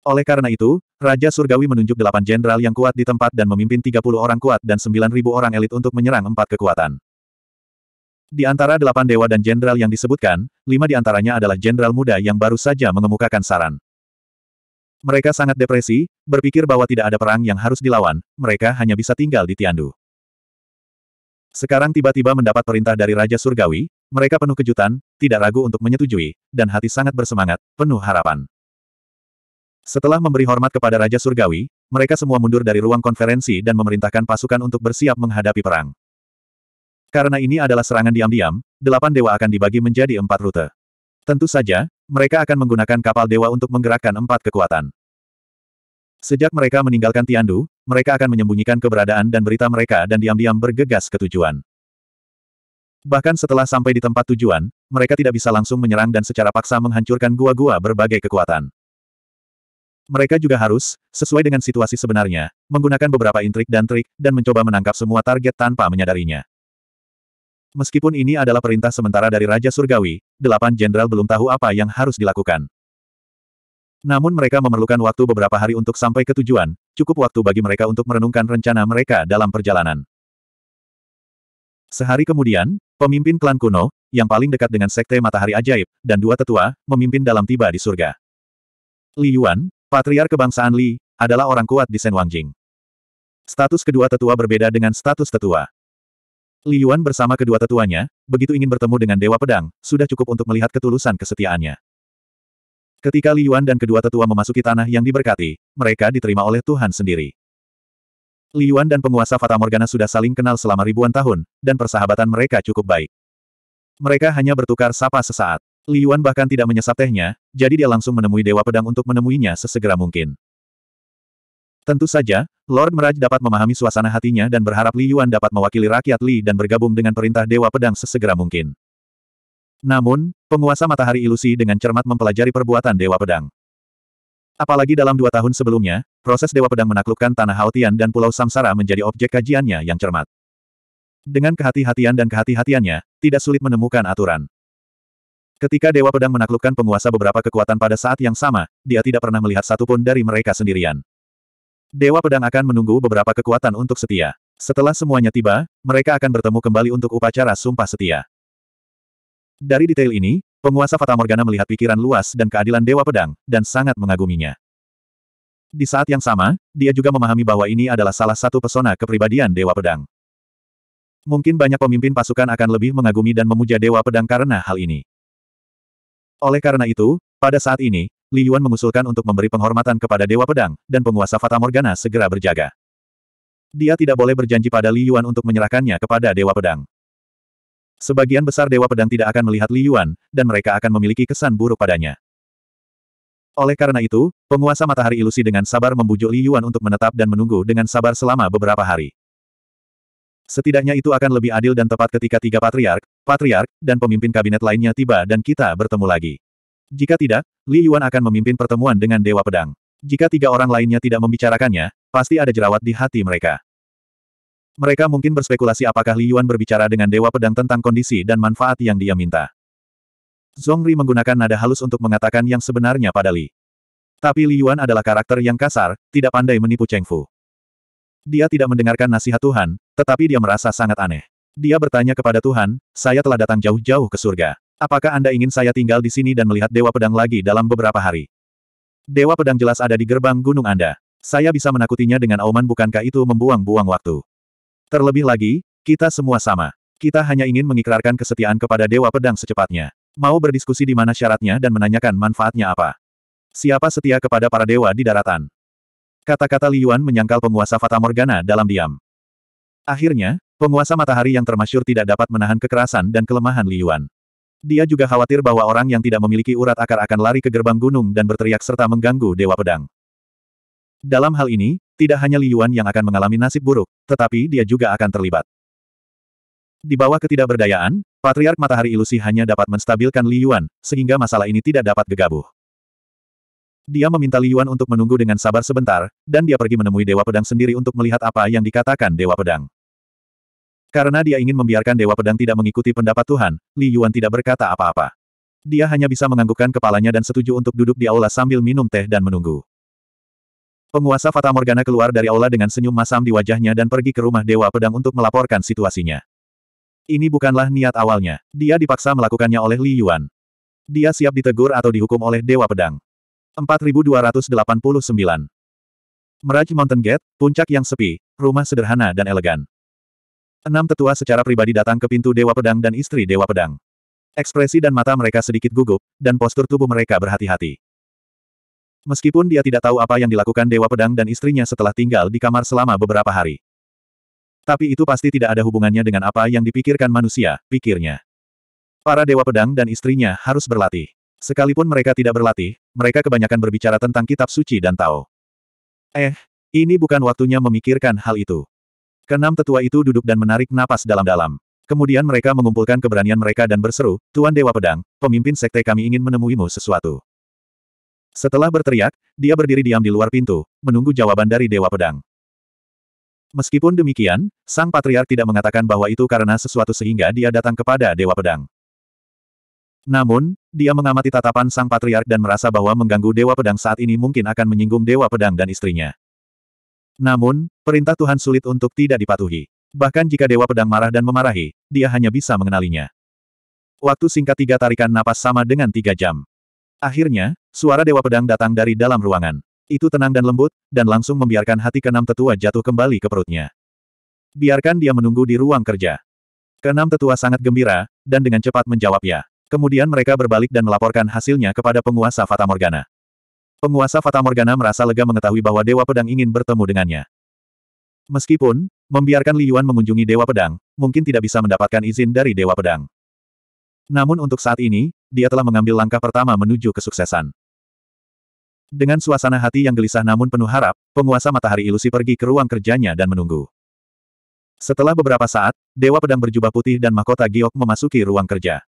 Oleh karena itu, Raja Surgawi menunjuk delapan jenderal yang kuat di tempat dan memimpin 30 orang kuat dan 9.000 orang elit untuk menyerang empat kekuatan. Di antara delapan dewa dan jenderal yang disebutkan, lima di antaranya adalah jenderal muda yang baru saja mengemukakan saran. Mereka sangat depresi, berpikir bahwa tidak ada perang yang harus dilawan, mereka hanya bisa tinggal di Tiandu. Sekarang tiba-tiba mendapat perintah dari Raja Surgawi, mereka penuh kejutan, tidak ragu untuk menyetujui, dan hati sangat bersemangat, penuh harapan. Setelah memberi hormat kepada Raja Surgawi, mereka semua mundur dari ruang konferensi dan memerintahkan pasukan untuk bersiap menghadapi perang. Karena ini adalah serangan diam-diam, delapan dewa akan dibagi menjadi empat rute. Tentu saja, mereka akan menggunakan kapal dewa untuk menggerakkan empat kekuatan. Sejak mereka meninggalkan Tiandu, mereka akan menyembunyikan keberadaan dan berita mereka dan diam-diam bergegas ke tujuan. Bahkan setelah sampai di tempat tujuan, mereka tidak bisa langsung menyerang dan secara paksa menghancurkan gua-gua berbagai kekuatan. Mereka juga harus, sesuai dengan situasi sebenarnya, menggunakan beberapa intrik dan trik, dan mencoba menangkap semua target tanpa menyadarinya. Meskipun ini adalah perintah sementara dari Raja Surgawi, delapan jenderal belum tahu apa yang harus dilakukan. Namun mereka memerlukan waktu beberapa hari untuk sampai ke tujuan, cukup waktu bagi mereka untuk merenungkan rencana mereka dalam perjalanan. Sehari kemudian, pemimpin klan kuno, yang paling dekat dengan Sekte Matahari Ajaib, dan dua tetua, memimpin dalam tiba di surga. Li Yuan, patriar Kebangsaan Li, adalah orang kuat di Wangjing. Status kedua tetua berbeda dengan status tetua. Li Yuan bersama kedua tetuanya, begitu ingin bertemu dengan Dewa Pedang, sudah cukup untuk melihat ketulusan kesetiaannya. Ketika Li Yuan dan kedua tetua memasuki tanah yang diberkati, mereka diterima oleh Tuhan sendiri. Li Yuan dan penguasa Fata Morgana sudah saling kenal selama ribuan tahun, dan persahabatan mereka cukup baik. Mereka hanya bertukar sapa sesaat. Li Yuan bahkan tidak menyesap tehnya, jadi dia langsung menemui Dewa Pedang untuk menemuinya sesegera mungkin. Tentu saja, Lord Meraj dapat memahami suasana hatinya dan berharap Li Yuan dapat mewakili rakyat Li dan bergabung dengan perintah Dewa Pedang sesegera mungkin. Namun, penguasa matahari ilusi dengan cermat mempelajari perbuatan Dewa Pedang. Apalagi dalam dua tahun sebelumnya, proses Dewa Pedang menaklukkan Tanah Haotian dan Pulau Samsara menjadi objek kajiannya yang cermat. Dengan kehati-hatian dan kehati-hatiannya, tidak sulit menemukan aturan. Ketika Dewa Pedang menaklukkan penguasa beberapa kekuatan pada saat yang sama, dia tidak pernah melihat satupun dari mereka sendirian. Dewa Pedang akan menunggu beberapa kekuatan untuk setia. Setelah semuanya tiba, mereka akan bertemu kembali untuk upacara Sumpah Setia. Dari detail ini, penguasa Fata Morgana melihat pikiran luas dan keadilan Dewa Pedang, dan sangat mengaguminya. Di saat yang sama, dia juga memahami bahwa ini adalah salah satu pesona kepribadian Dewa Pedang. Mungkin banyak pemimpin pasukan akan lebih mengagumi dan memuja Dewa Pedang karena hal ini. Oleh karena itu, pada saat ini, Li Yuan mengusulkan untuk memberi penghormatan kepada Dewa Pedang, dan penguasa Fata Morgana segera berjaga. Dia tidak boleh berjanji pada Li Yuan untuk menyerahkannya kepada Dewa Pedang. Sebagian besar Dewa Pedang tidak akan melihat Li Yuan, dan mereka akan memiliki kesan buruk padanya. Oleh karena itu, penguasa matahari ilusi dengan sabar membujuk Li Yuan untuk menetap dan menunggu dengan sabar selama beberapa hari. Setidaknya itu akan lebih adil dan tepat ketika tiga patriark, patriark, dan pemimpin kabinet lainnya tiba dan kita bertemu lagi. Jika tidak, Li Yuan akan memimpin pertemuan dengan Dewa Pedang. Jika tiga orang lainnya tidak membicarakannya, pasti ada jerawat di hati mereka. Mereka mungkin berspekulasi apakah Li Yuan berbicara dengan Dewa Pedang tentang kondisi dan manfaat yang dia minta. Zongri menggunakan nada halus untuk mengatakan yang sebenarnya pada Li. Tapi Li Yuan adalah karakter yang kasar, tidak pandai menipu Cheng Fu. Dia tidak mendengarkan nasihat Tuhan, tetapi dia merasa sangat aneh. Dia bertanya kepada Tuhan, saya telah datang jauh-jauh ke surga. Apakah Anda ingin saya tinggal di sini dan melihat Dewa Pedang lagi dalam beberapa hari? Dewa Pedang jelas ada di gerbang gunung Anda. Saya bisa menakutinya dengan auman bukankah itu membuang-buang waktu. Terlebih lagi, kita semua sama. Kita hanya ingin mengikrarkan kesetiaan kepada Dewa Pedang secepatnya. Mau berdiskusi di mana syaratnya dan menanyakan manfaatnya apa. Siapa setia kepada para dewa di daratan? Kata-kata Li Yuan menyangkal penguasa Fata Morgana dalam diam. Akhirnya, penguasa matahari yang termasyur tidak dapat menahan kekerasan dan kelemahan Li Yuan. Dia juga khawatir bahwa orang yang tidak memiliki urat akar akan lari ke gerbang gunung dan berteriak serta mengganggu Dewa Pedang. Dalam hal ini, tidak hanya Li Yuan yang akan mengalami nasib buruk, tetapi dia juga akan terlibat. Di bawah ketidakberdayaan, Patriark Matahari Ilusi hanya dapat menstabilkan Li Yuan, sehingga masalah ini tidak dapat gegabah. Dia meminta Li Yuan untuk menunggu dengan sabar sebentar, dan dia pergi menemui Dewa Pedang sendiri untuk melihat apa yang dikatakan Dewa Pedang. Karena dia ingin membiarkan Dewa Pedang tidak mengikuti pendapat Tuhan, Li Yuan tidak berkata apa-apa. Dia hanya bisa menganggukkan kepalanya dan setuju untuk duduk di aula sambil minum teh dan menunggu. Penguasa Fata Morgana keluar dari aula dengan senyum masam di wajahnya dan pergi ke rumah Dewa Pedang untuk melaporkan situasinya. Ini bukanlah niat awalnya. Dia dipaksa melakukannya oleh Li Yuan. Dia siap ditegur atau dihukum oleh Dewa Pedang. 4289 Meraj Mountain Gate, puncak yang sepi, rumah sederhana dan elegan. Enam tetua secara pribadi datang ke pintu Dewa Pedang dan istri Dewa Pedang. Ekspresi dan mata mereka sedikit gugup, dan postur tubuh mereka berhati-hati. Meskipun dia tidak tahu apa yang dilakukan Dewa Pedang dan istrinya setelah tinggal di kamar selama beberapa hari. Tapi itu pasti tidak ada hubungannya dengan apa yang dipikirkan manusia, pikirnya. Para Dewa Pedang dan istrinya harus berlatih. Sekalipun mereka tidak berlatih, mereka kebanyakan berbicara tentang kitab suci dan tahu. Eh, ini bukan waktunya memikirkan hal itu. Kenam tetua itu duduk dan menarik napas dalam-dalam. Kemudian mereka mengumpulkan keberanian mereka dan berseru, Tuan Dewa Pedang, pemimpin sekte kami ingin menemuimu sesuatu. Setelah berteriak, dia berdiri diam di luar pintu, menunggu jawaban dari Dewa Pedang. Meskipun demikian, Sang Patriark tidak mengatakan bahwa itu karena sesuatu sehingga dia datang kepada Dewa Pedang. Namun, dia mengamati tatapan Sang Patriark dan merasa bahwa mengganggu Dewa Pedang saat ini mungkin akan menyinggung Dewa Pedang dan istrinya. Namun, perintah Tuhan sulit untuk tidak dipatuhi. Bahkan jika Dewa Pedang marah dan memarahi, dia hanya bisa mengenalinya. Waktu singkat tiga tarikan napas sama dengan tiga jam. Akhirnya, suara Dewa Pedang datang dari dalam ruangan. Itu tenang dan lembut, dan langsung membiarkan hati keenam tetua jatuh kembali ke perutnya. Biarkan dia menunggu di ruang kerja. Keenam tetua sangat gembira, dan dengan cepat menjawab ya. Kemudian mereka berbalik dan melaporkan hasilnya kepada penguasa Fata Morgana. Penguasa Fata Morgana merasa lega mengetahui bahwa Dewa Pedang ingin bertemu dengannya. Meskipun, membiarkan Li Yuan mengunjungi Dewa Pedang, mungkin tidak bisa mendapatkan izin dari Dewa Pedang. Namun untuk saat ini, dia telah mengambil langkah pertama menuju kesuksesan. Dengan suasana hati yang gelisah namun penuh harap, penguasa matahari ilusi pergi ke ruang kerjanya dan menunggu. Setelah beberapa saat, Dewa Pedang berjubah putih dan mahkota giok memasuki ruang kerja.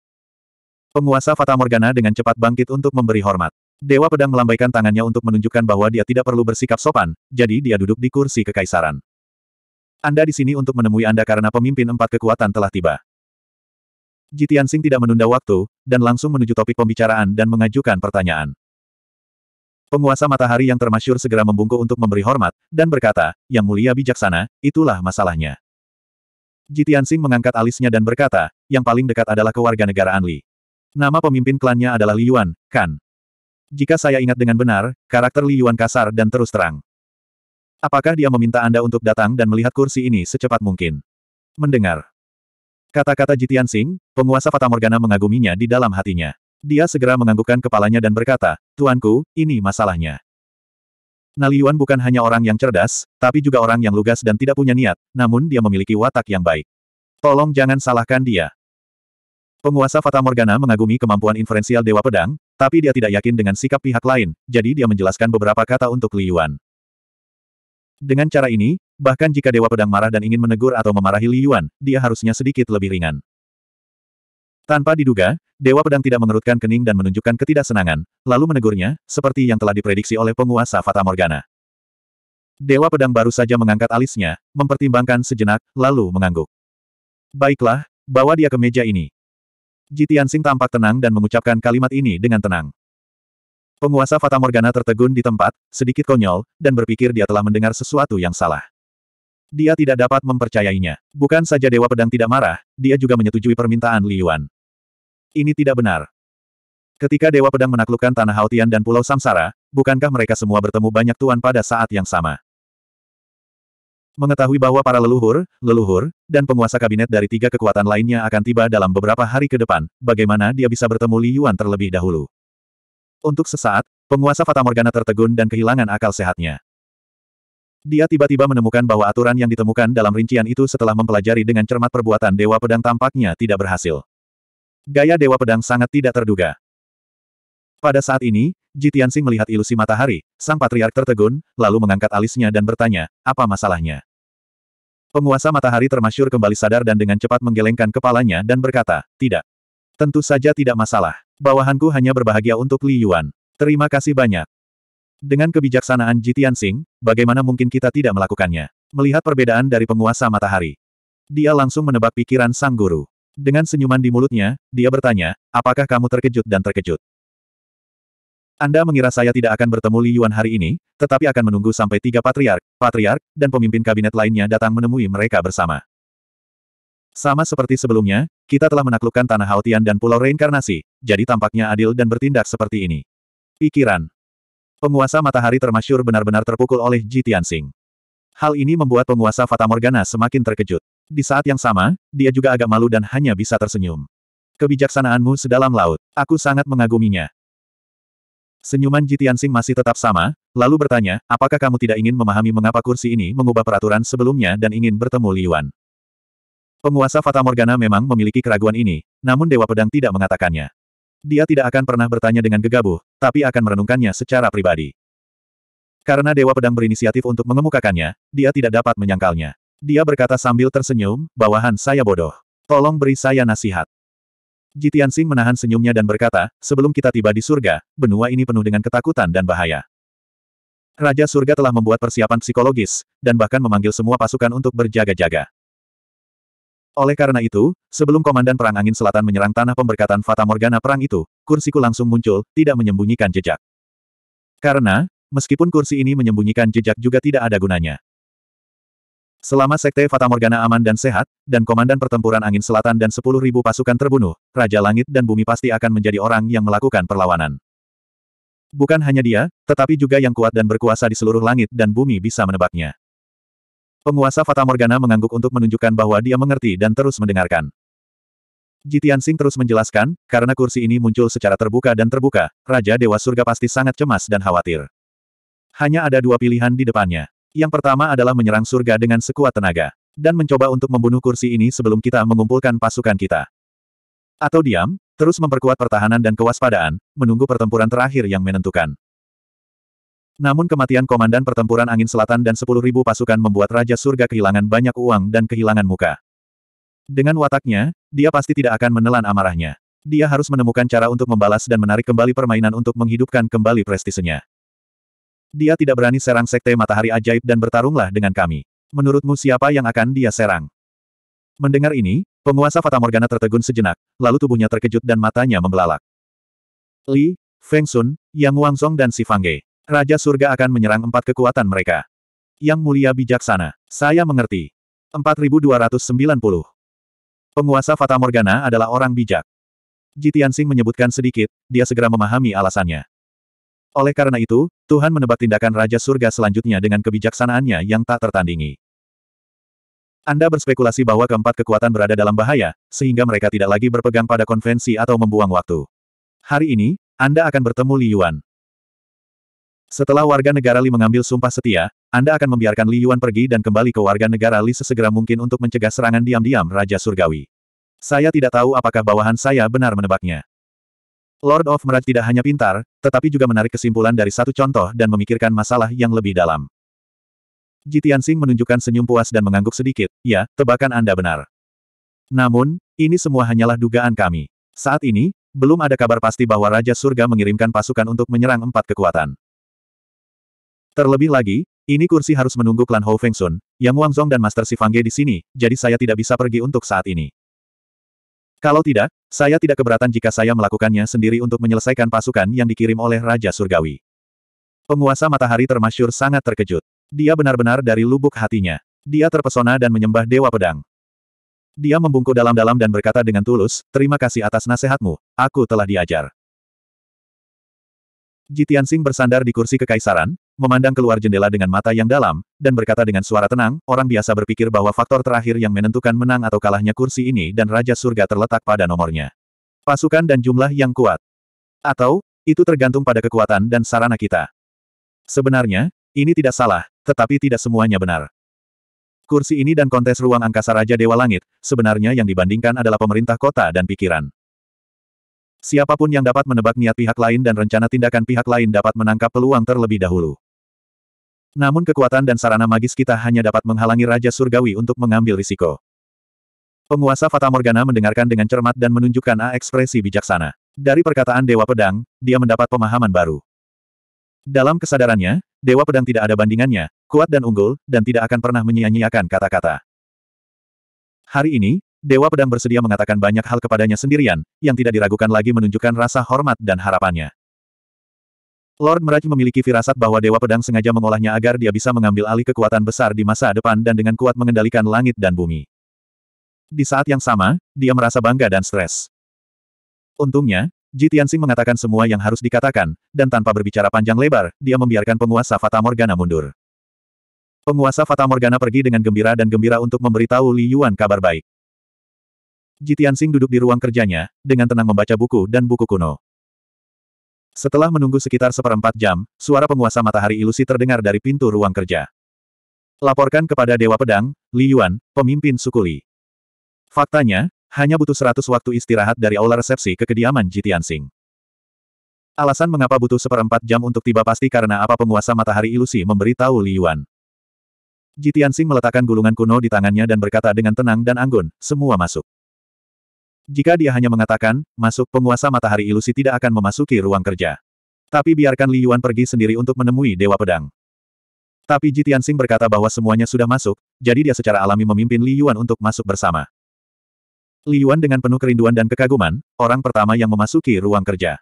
Penguasa Fata Morgana dengan cepat bangkit untuk memberi hormat. Dewa Pedang melambaikan tangannya untuk menunjukkan bahwa dia tidak perlu bersikap sopan, jadi dia duduk di kursi kekaisaran. Anda di sini untuk menemui Anda karena pemimpin empat kekuatan telah tiba. Jitian Sing tidak menunda waktu, dan langsung menuju topik pembicaraan dan mengajukan pertanyaan. Penguasa matahari yang termasyur segera membungkuk untuk memberi hormat, dan berkata, Yang mulia bijaksana, itulah masalahnya. Jitian Sing mengangkat alisnya dan berkata, yang paling dekat adalah kewarganegaraan Li. Nama pemimpin klannya adalah Li Yuan, kan? Jika saya ingat dengan benar, karakter Li Yuan kasar dan terus terang. Apakah dia meminta Anda untuk datang dan melihat kursi ini secepat mungkin? Mendengar. Kata-kata Jitian Sing, penguasa Fata Morgana mengaguminya di dalam hatinya. Dia segera menganggukkan kepalanya dan berkata, Tuanku, ini masalahnya. Nah, Yuan bukan hanya orang yang cerdas, tapi juga orang yang lugas dan tidak punya niat, namun dia memiliki watak yang baik. Tolong jangan salahkan dia. Penguasa Fata Morgana mengagumi kemampuan inferensial Dewa Pedang, tapi dia tidak yakin dengan sikap pihak lain, jadi dia menjelaskan beberapa kata untuk Li Yuan. Dengan cara ini, bahkan jika Dewa Pedang marah dan ingin menegur atau memarahi Li Yuan, dia harusnya sedikit lebih ringan. Tanpa diduga, Dewa Pedang tidak mengerutkan kening dan menunjukkan ketidaksenangan, lalu menegurnya, seperti yang telah diprediksi oleh penguasa Fata Morgana. Dewa Pedang baru saja mengangkat alisnya, mempertimbangkan sejenak, lalu mengangguk. Baiklah, bawa dia ke meja ini. Jitian Sing tampak tenang dan mengucapkan kalimat ini dengan tenang. Penguasa Fata Morgana tertegun di tempat, sedikit konyol, dan berpikir dia telah mendengar sesuatu yang salah. Dia tidak dapat mempercayainya. Bukan saja Dewa Pedang tidak marah, dia juga menyetujui permintaan Li Yuan. Ini tidak benar. Ketika Dewa Pedang menaklukkan Tanah Hautian dan Pulau Samsara, bukankah mereka semua bertemu banyak tuan pada saat yang sama? Mengetahui bahwa para leluhur, leluhur, dan penguasa kabinet dari tiga kekuatan lainnya akan tiba dalam beberapa hari ke depan, bagaimana dia bisa bertemu Li Yuan terlebih dahulu. Untuk sesaat, penguasa Fatamorgana tertegun dan kehilangan akal sehatnya. Dia tiba-tiba menemukan bahwa aturan yang ditemukan dalam rincian itu setelah mempelajari dengan cermat perbuatan Dewa Pedang tampaknya tidak berhasil. Gaya Dewa Pedang sangat tidak terduga. Pada saat ini, Ji Tianxing melihat ilusi matahari, sang patriark tertegun, lalu mengangkat alisnya dan bertanya, apa masalahnya? Penguasa matahari termasyur kembali sadar dan dengan cepat menggelengkan kepalanya dan berkata, tidak. Tentu saja tidak masalah. Bawahanku hanya berbahagia untuk Li Yuan. Terima kasih banyak. Dengan kebijaksanaan Ji Tianxing, bagaimana mungkin kita tidak melakukannya? Melihat perbedaan dari penguasa matahari. Dia langsung menebak pikiran sang guru. Dengan senyuman di mulutnya, dia bertanya, apakah kamu terkejut dan terkejut? Anda mengira saya tidak akan bertemu Li Yuan hari ini, tetapi akan menunggu sampai tiga patriark, patriark, dan pemimpin kabinet lainnya datang menemui mereka bersama. Sama seperti sebelumnya, kita telah menaklukkan Tanah Haotian dan Pulau Reinkarnasi, jadi tampaknya adil dan bertindak seperti ini. Pikiran. Penguasa matahari termasyur benar-benar terpukul oleh Ji Tianxing. Hal ini membuat penguasa Fata Morgana semakin terkejut. Di saat yang sama, dia juga agak malu dan hanya bisa tersenyum. Kebijaksanaanmu sedalam laut. Aku sangat mengaguminya. Senyuman Jitian Sing masih tetap sama, lalu bertanya, apakah kamu tidak ingin memahami mengapa kursi ini mengubah peraturan sebelumnya dan ingin bertemu Li Yuan? Penguasa Fata Morgana memang memiliki keraguan ini, namun Dewa Pedang tidak mengatakannya. Dia tidak akan pernah bertanya dengan gegabah, tapi akan merenungkannya secara pribadi. Karena Dewa Pedang berinisiatif untuk mengemukakannya, dia tidak dapat menyangkalnya. Dia berkata sambil tersenyum, bawahan saya bodoh. Tolong beri saya nasihat. Jitian Sing menahan senyumnya dan berkata, sebelum kita tiba di surga, benua ini penuh dengan ketakutan dan bahaya. Raja surga telah membuat persiapan psikologis, dan bahkan memanggil semua pasukan untuk berjaga-jaga. Oleh karena itu, sebelum Komandan Perang Angin Selatan menyerang tanah pemberkatan Fata Morgana perang itu, kursiku langsung muncul, tidak menyembunyikan jejak. Karena, meskipun kursi ini menyembunyikan jejak juga tidak ada gunanya. Selama Sekte Fatamorgana aman dan sehat, dan Komandan Pertempuran Angin Selatan dan 10.000 pasukan terbunuh, Raja Langit dan Bumi pasti akan menjadi orang yang melakukan perlawanan. Bukan hanya dia, tetapi juga yang kuat dan berkuasa di seluruh langit dan bumi bisa menebaknya. Penguasa Fatamorgana mengangguk untuk menunjukkan bahwa dia mengerti dan terus mendengarkan. Jitian Singh terus menjelaskan, karena kursi ini muncul secara terbuka dan terbuka, Raja Dewa Surga pasti sangat cemas dan khawatir. Hanya ada dua pilihan di depannya. Yang pertama adalah menyerang surga dengan sekuat tenaga. Dan mencoba untuk membunuh kursi ini sebelum kita mengumpulkan pasukan kita. Atau diam, terus memperkuat pertahanan dan kewaspadaan, menunggu pertempuran terakhir yang menentukan. Namun kematian Komandan Pertempuran Angin Selatan dan 10.000 pasukan membuat Raja Surga kehilangan banyak uang dan kehilangan muka. Dengan wataknya, dia pasti tidak akan menelan amarahnya. Dia harus menemukan cara untuk membalas dan menarik kembali permainan untuk menghidupkan kembali prestisenya. Dia tidak berani serang Sekte Matahari Ajaib dan bertarunglah dengan kami. Menurutmu siapa yang akan dia serang? Mendengar ini, penguasa Fatamorgana tertegun sejenak, lalu tubuhnya terkejut dan matanya membelalak. Li, Feng Sun, Yang Wangzong dan Si Sifangge. Raja Surga akan menyerang empat kekuatan mereka. Yang Mulia Bijaksana, saya mengerti. 4290. Penguasa Fata Morgana adalah orang bijak. Jitiansing menyebutkan sedikit, dia segera memahami alasannya. Oleh karena itu, Tuhan menebak tindakan Raja Surga selanjutnya dengan kebijaksanaannya yang tak tertandingi. Anda berspekulasi bahwa keempat kekuatan berada dalam bahaya, sehingga mereka tidak lagi berpegang pada konvensi atau membuang waktu. Hari ini, Anda akan bertemu Li Yuan. Setelah warga negara Li mengambil sumpah setia, Anda akan membiarkan Li Yuan pergi dan kembali ke warga negara Li sesegera mungkin untuk mencegah serangan diam-diam Raja Surgawi. Saya tidak tahu apakah bawahan saya benar menebaknya. Lord of Mirage tidak hanya pintar, tetapi juga menarik kesimpulan dari satu contoh dan memikirkan masalah yang lebih dalam. Jitian Tianxing menunjukkan senyum puas dan mengangguk sedikit, ya, tebakan Anda benar. Namun, ini semua hanyalah dugaan kami. Saat ini, belum ada kabar pasti bahwa Raja Surga mengirimkan pasukan untuk menyerang empat kekuatan. Terlebih lagi, ini kursi harus menunggu klan Hou Feng Sun, Yang Wangzong dan Master Sifangge di sini, jadi saya tidak bisa pergi untuk saat ini. Kalau tidak, saya tidak keberatan jika saya melakukannya sendiri untuk menyelesaikan pasukan yang dikirim oleh Raja Surgawi. Penguasa matahari termasyur sangat terkejut. Dia benar-benar dari lubuk hatinya. Dia terpesona dan menyembah Dewa Pedang. Dia membungkuk dalam-dalam dan berkata dengan tulus, terima kasih atas nasihatmu, aku telah diajar. Jitian Sing bersandar di kursi kekaisaran, memandang keluar jendela dengan mata yang dalam, dan berkata dengan suara tenang, orang biasa berpikir bahwa faktor terakhir yang menentukan menang atau kalahnya kursi ini dan Raja Surga terletak pada nomornya. Pasukan dan jumlah yang kuat. Atau, itu tergantung pada kekuatan dan sarana kita. Sebenarnya, ini tidak salah, tetapi tidak semuanya benar. Kursi ini dan kontes ruang angkasa Raja Dewa Langit, sebenarnya yang dibandingkan adalah pemerintah kota dan pikiran. Siapapun yang dapat menebak niat pihak lain dan rencana tindakan pihak lain dapat menangkap peluang terlebih dahulu. Namun kekuatan dan sarana magis kita hanya dapat menghalangi Raja Surgawi untuk mengambil risiko. Penguasa Fata Morgana mendengarkan dengan cermat dan menunjukkan A ekspresi bijaksana. Dari perkataan Dewa Pedang, dia mendapat pemahaman baru. Dalam kesadarannya, Dewa Pedang tidak ada bandingannya, kuat dan unggul, dan tidak akan pernah menyia-nyiakan kata-kata. Hari ini, Dewa Pedang bersedia mengatakan banyak hal kepadanya sendirian, yang tidak diragukan lagi menunjukkan rasa hormat dan harapannya. Lord Meraj memiliki firasat bahwa Dewa Pedang sengaja mengolahnya agar dia bisa mengambil alih kekuatan besar di masa depan dan dengan kuat mengendalikan langit dan bumi. Di saat yang sama, dia merasa bangga dan stres. Untungnya, Ji Tianxing mengatakan semua yang harus dikatakan, dan tanpa berbicara panjang lebar, dia membiarkan penguasa Fata Morgana mundur. Penguasa Fata Morgana pergi dengan gembira dan gembira untuk memberitahu Li Yuan kabar baik. Ji Tianxing duduk di ruang kerjanya, dengan tenang membaca buku dan buku kuno. Setelah menunggu sekitar seperempat jam, suara penguasa matahari ilusi terdengar dari pintu ruang kerja. Laporkan kepada Dewa Pedang, Li Yuan, pemimpin suku Li. Faktanya, hanya butuh seratus waktu istirahat dari aula resepsi ke kediaman Jitiansing. Alasan mengapa butuh seperempat jam untuk tiba pasti karena apa penguasa matahari ilusi memberi tahu Li Yuan. Jitiansing meletakkan gulungan kuno di tangannya dan berkata dengan tenang dan anggun, semua masuk. Jika dia hanya mengatakan, masuk penguasa matahari ilusi tidak akan memasuki ruang kerja. Tapi biarkan Li Yuan pergi sendiri untuk menemui Dewa Pedang. Tapi Ji Tianxing berkata bahwa semuanya sudah masuk, jadi dia secara alami memimpin Li Yuan untuk masuk bersama. Li Yuan dengan penuh kerinduan dan kekaguman, orang pertama yang memasuki ruang kerja.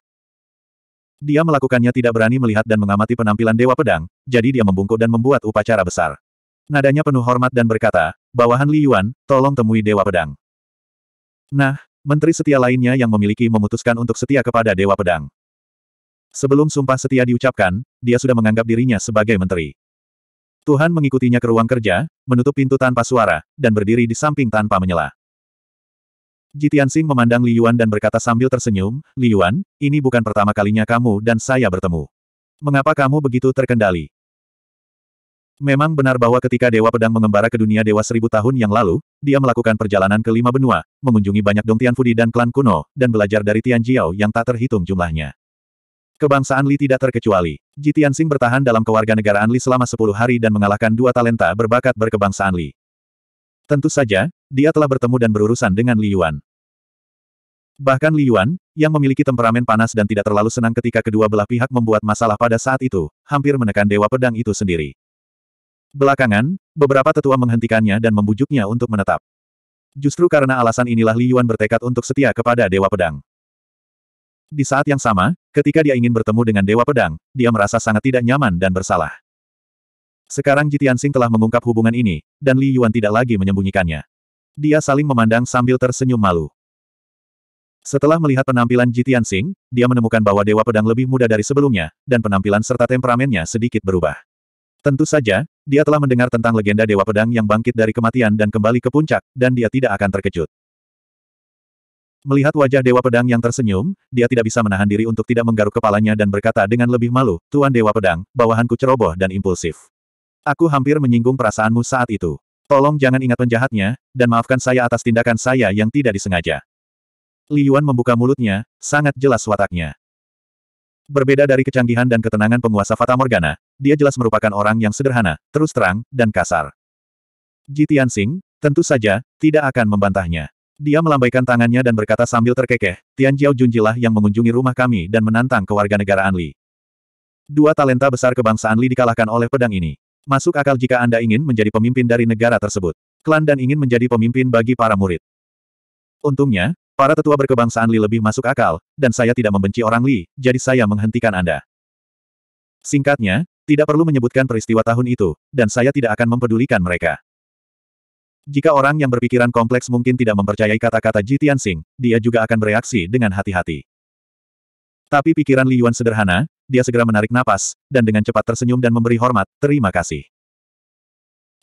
Dia melakukannya tidak berani melihat dan mengamati penampilan Dewa Pedang, jadi dia membungkuk dan membuat upacara besar. Nadanya penuh hormat dan berkata, bawahan Li Yuan, tolong temui Dewa Pedang. Nah, menteri setia lainnya yang memiliki memutuskan untuk setia kepada Dewa Pedang. Sebelum sumpah setia diucapkan, dia sudah menganggap dirinya sebagai menteri. Tuhan mengikutinya ke ruang kerja, menutup pintu tanpa suara, dan berdiri di samping tanpa menyela. Jitian Sing memandang Liyuan dan berkata sambil tersenyum, Liyuan, ini bukan pertama kalinya kamu dan saya bertemu. Mengapa kamu begitu terkendali? Memang benar bahwa ketika Dewa Pedang mengembara ke dunia Dewa Seribu Tahun yang lalu, dia melakukan perjalanan ke lima benua, mengunjungi banyak Dong Tianfudi dan klan kuno, dan belajar dari Tian Jiao yang tak terhitung jumlahnya. Kebangsaan Li tidak terkecuali. Ji Tianxing bertahan dalam kewarganegaraan Li selama sepuluh hari dan mengalahkan dua talenta berbakat berkebangsaan Li. Tentu saja, dia telah bertemu dan berurusan dengan Li Yuan. Bahkan Li Yuan, yang memiliki temperamen panas dan tidak terlalu senang ketika kedua belah pihak membuat masalah pada saat itu, hampir menekan Dewa Pedang itu sendiri. Belakangan, beberapa tetua menghentikannya dan membujuknya untuk menetap. Justru karena alasan inilah Li Yuan bertekad untuk setia kepada Dewa Pedang. Di saat yang sama, ketika dia ingin bertemu dengan Dewa Pedang, dia merasa sangat tidak nyaman dan bersalah. Sekarang Jitian Sing telah mengungkap hubungan ini, dan Li Yuan tidak lagi menyembunyikannya. Dia saling memandang sambil tersenyum malu. Setelah melihat penampilan Jitian Sing, dia menemukan bahwa Dewa Pedang lebih muda dari sebelumnya, dan penampilan serta temperamennya sedikit berubah. Tentu saja, dia telah mendengar tentang legenda Dewa Pedang yang bangkit dari kematian dan kembali ke puncak, dan dia tidak akan terkejut. Melihat wajah Dewa Pedang yang tersenyum, dia tidak bisa menahan diri untuk tidak menggaruk kepalanya dan berkata dengan lebih malu, Tuan Dewa Pedang, bawahanku ceroboh dan impulsif. Aku hampir menyinggung perasaanmu saat itu. Tolong jangan ingat penjahatnya, dan maafkan saya atas tindakan saya yang tidak disengaja. Li Yuan membuka mulutnya, sangat jelas wataknya. Berbeda dari kecanggihan dan ketenangan penguasa Fata Morgana, dia jelas merupakan orang yang sederhana, terus terang, dan kasar. Ji Tianxing, tentu saja, tidak akan membantahnya. Dia melambaikan tangannya dan berkata sambil terkekeh, Tian Jiao Junjilah yang mengunjungi rumah kami dan menantang negara Anli. Dua talenta besar kebangsaan Li dikalahkan oleh pedang ini. Masuk akal jika Anda ingin menjadi pemimpin dari negara tersebut. Klan dan ingin menjadi pemimpin bagi para murid. Untungnya, para tetua berkebangsaan Li lebih masuk akal, dan saya tidak membenci orang Li, jadi saya menghentikan Anda. Singkatnya, tidak perlu menyebutkan peristiwa tahun itu, dan saya tidak akan mempedulikan mereka. Jika orang yang berpikiran kompleks mungkin tidak mempercayai kata-kata Ji Tianxing, dia juga akan bereaksi dengan hati-hati. Tapi pikiran Li Yuan sederhana, dia segera menarik napas, dan dengan cepat tersenyum dan memberi hormat, terima kasih.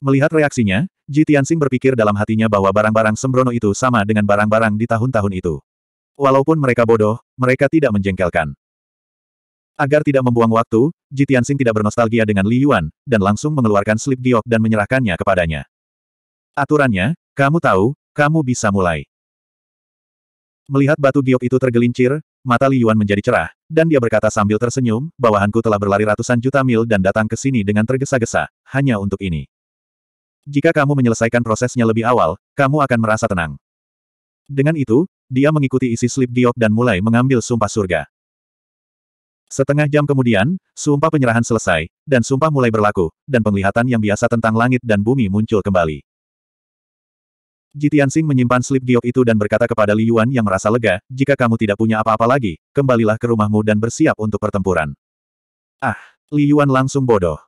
Melihat reaksinya, Ji Tianxing berpikir dalam hatinya bahwa barang-barang sembrono itu sama dengan barang-barang di tahun-tahun itu. Walaupun mereka bodoh, mereka tidak menjengkelkan. Agar tidak membuang waktu, Ji Tianxing tidak bernostalgia dengan Li Yuan, dan langsung mengeluarkan slip giok dan menyerahkannya kepadanya. Aturannya, kamu tahu, kamu bisa mulai. Melihat batu giok itu tergelincir, mata Li Yuan menjadi cerah, dan dia berkata sambil tersenyum, bawahanku telah berlari ratusan juta mil dan datang ke sini dengan tergesa-gesa, hanya untuk ini. Jika kamu menyelesaikan prosesnya lebih awal, kamu akan merasa tenang. Dengan itu, dia mengikuti isi slip giok dan mulai mengambil sumpah surga. Setengah jam kemudian, sumpah penyerahan selesai, dan sumpah mulai berlaku, dan penglihatan yang biasa tentang langit dan bumi muncul kembali. Jitian Singh menyimpan slip giok itu dan berkata kepada Li Yuan yang merasa lega, jika kamu tidak punya apa-apa lagi, kembalilah ke rumahmu dan bersiap untuk pertempuran. Ah, Li Yuan langsung bodoh.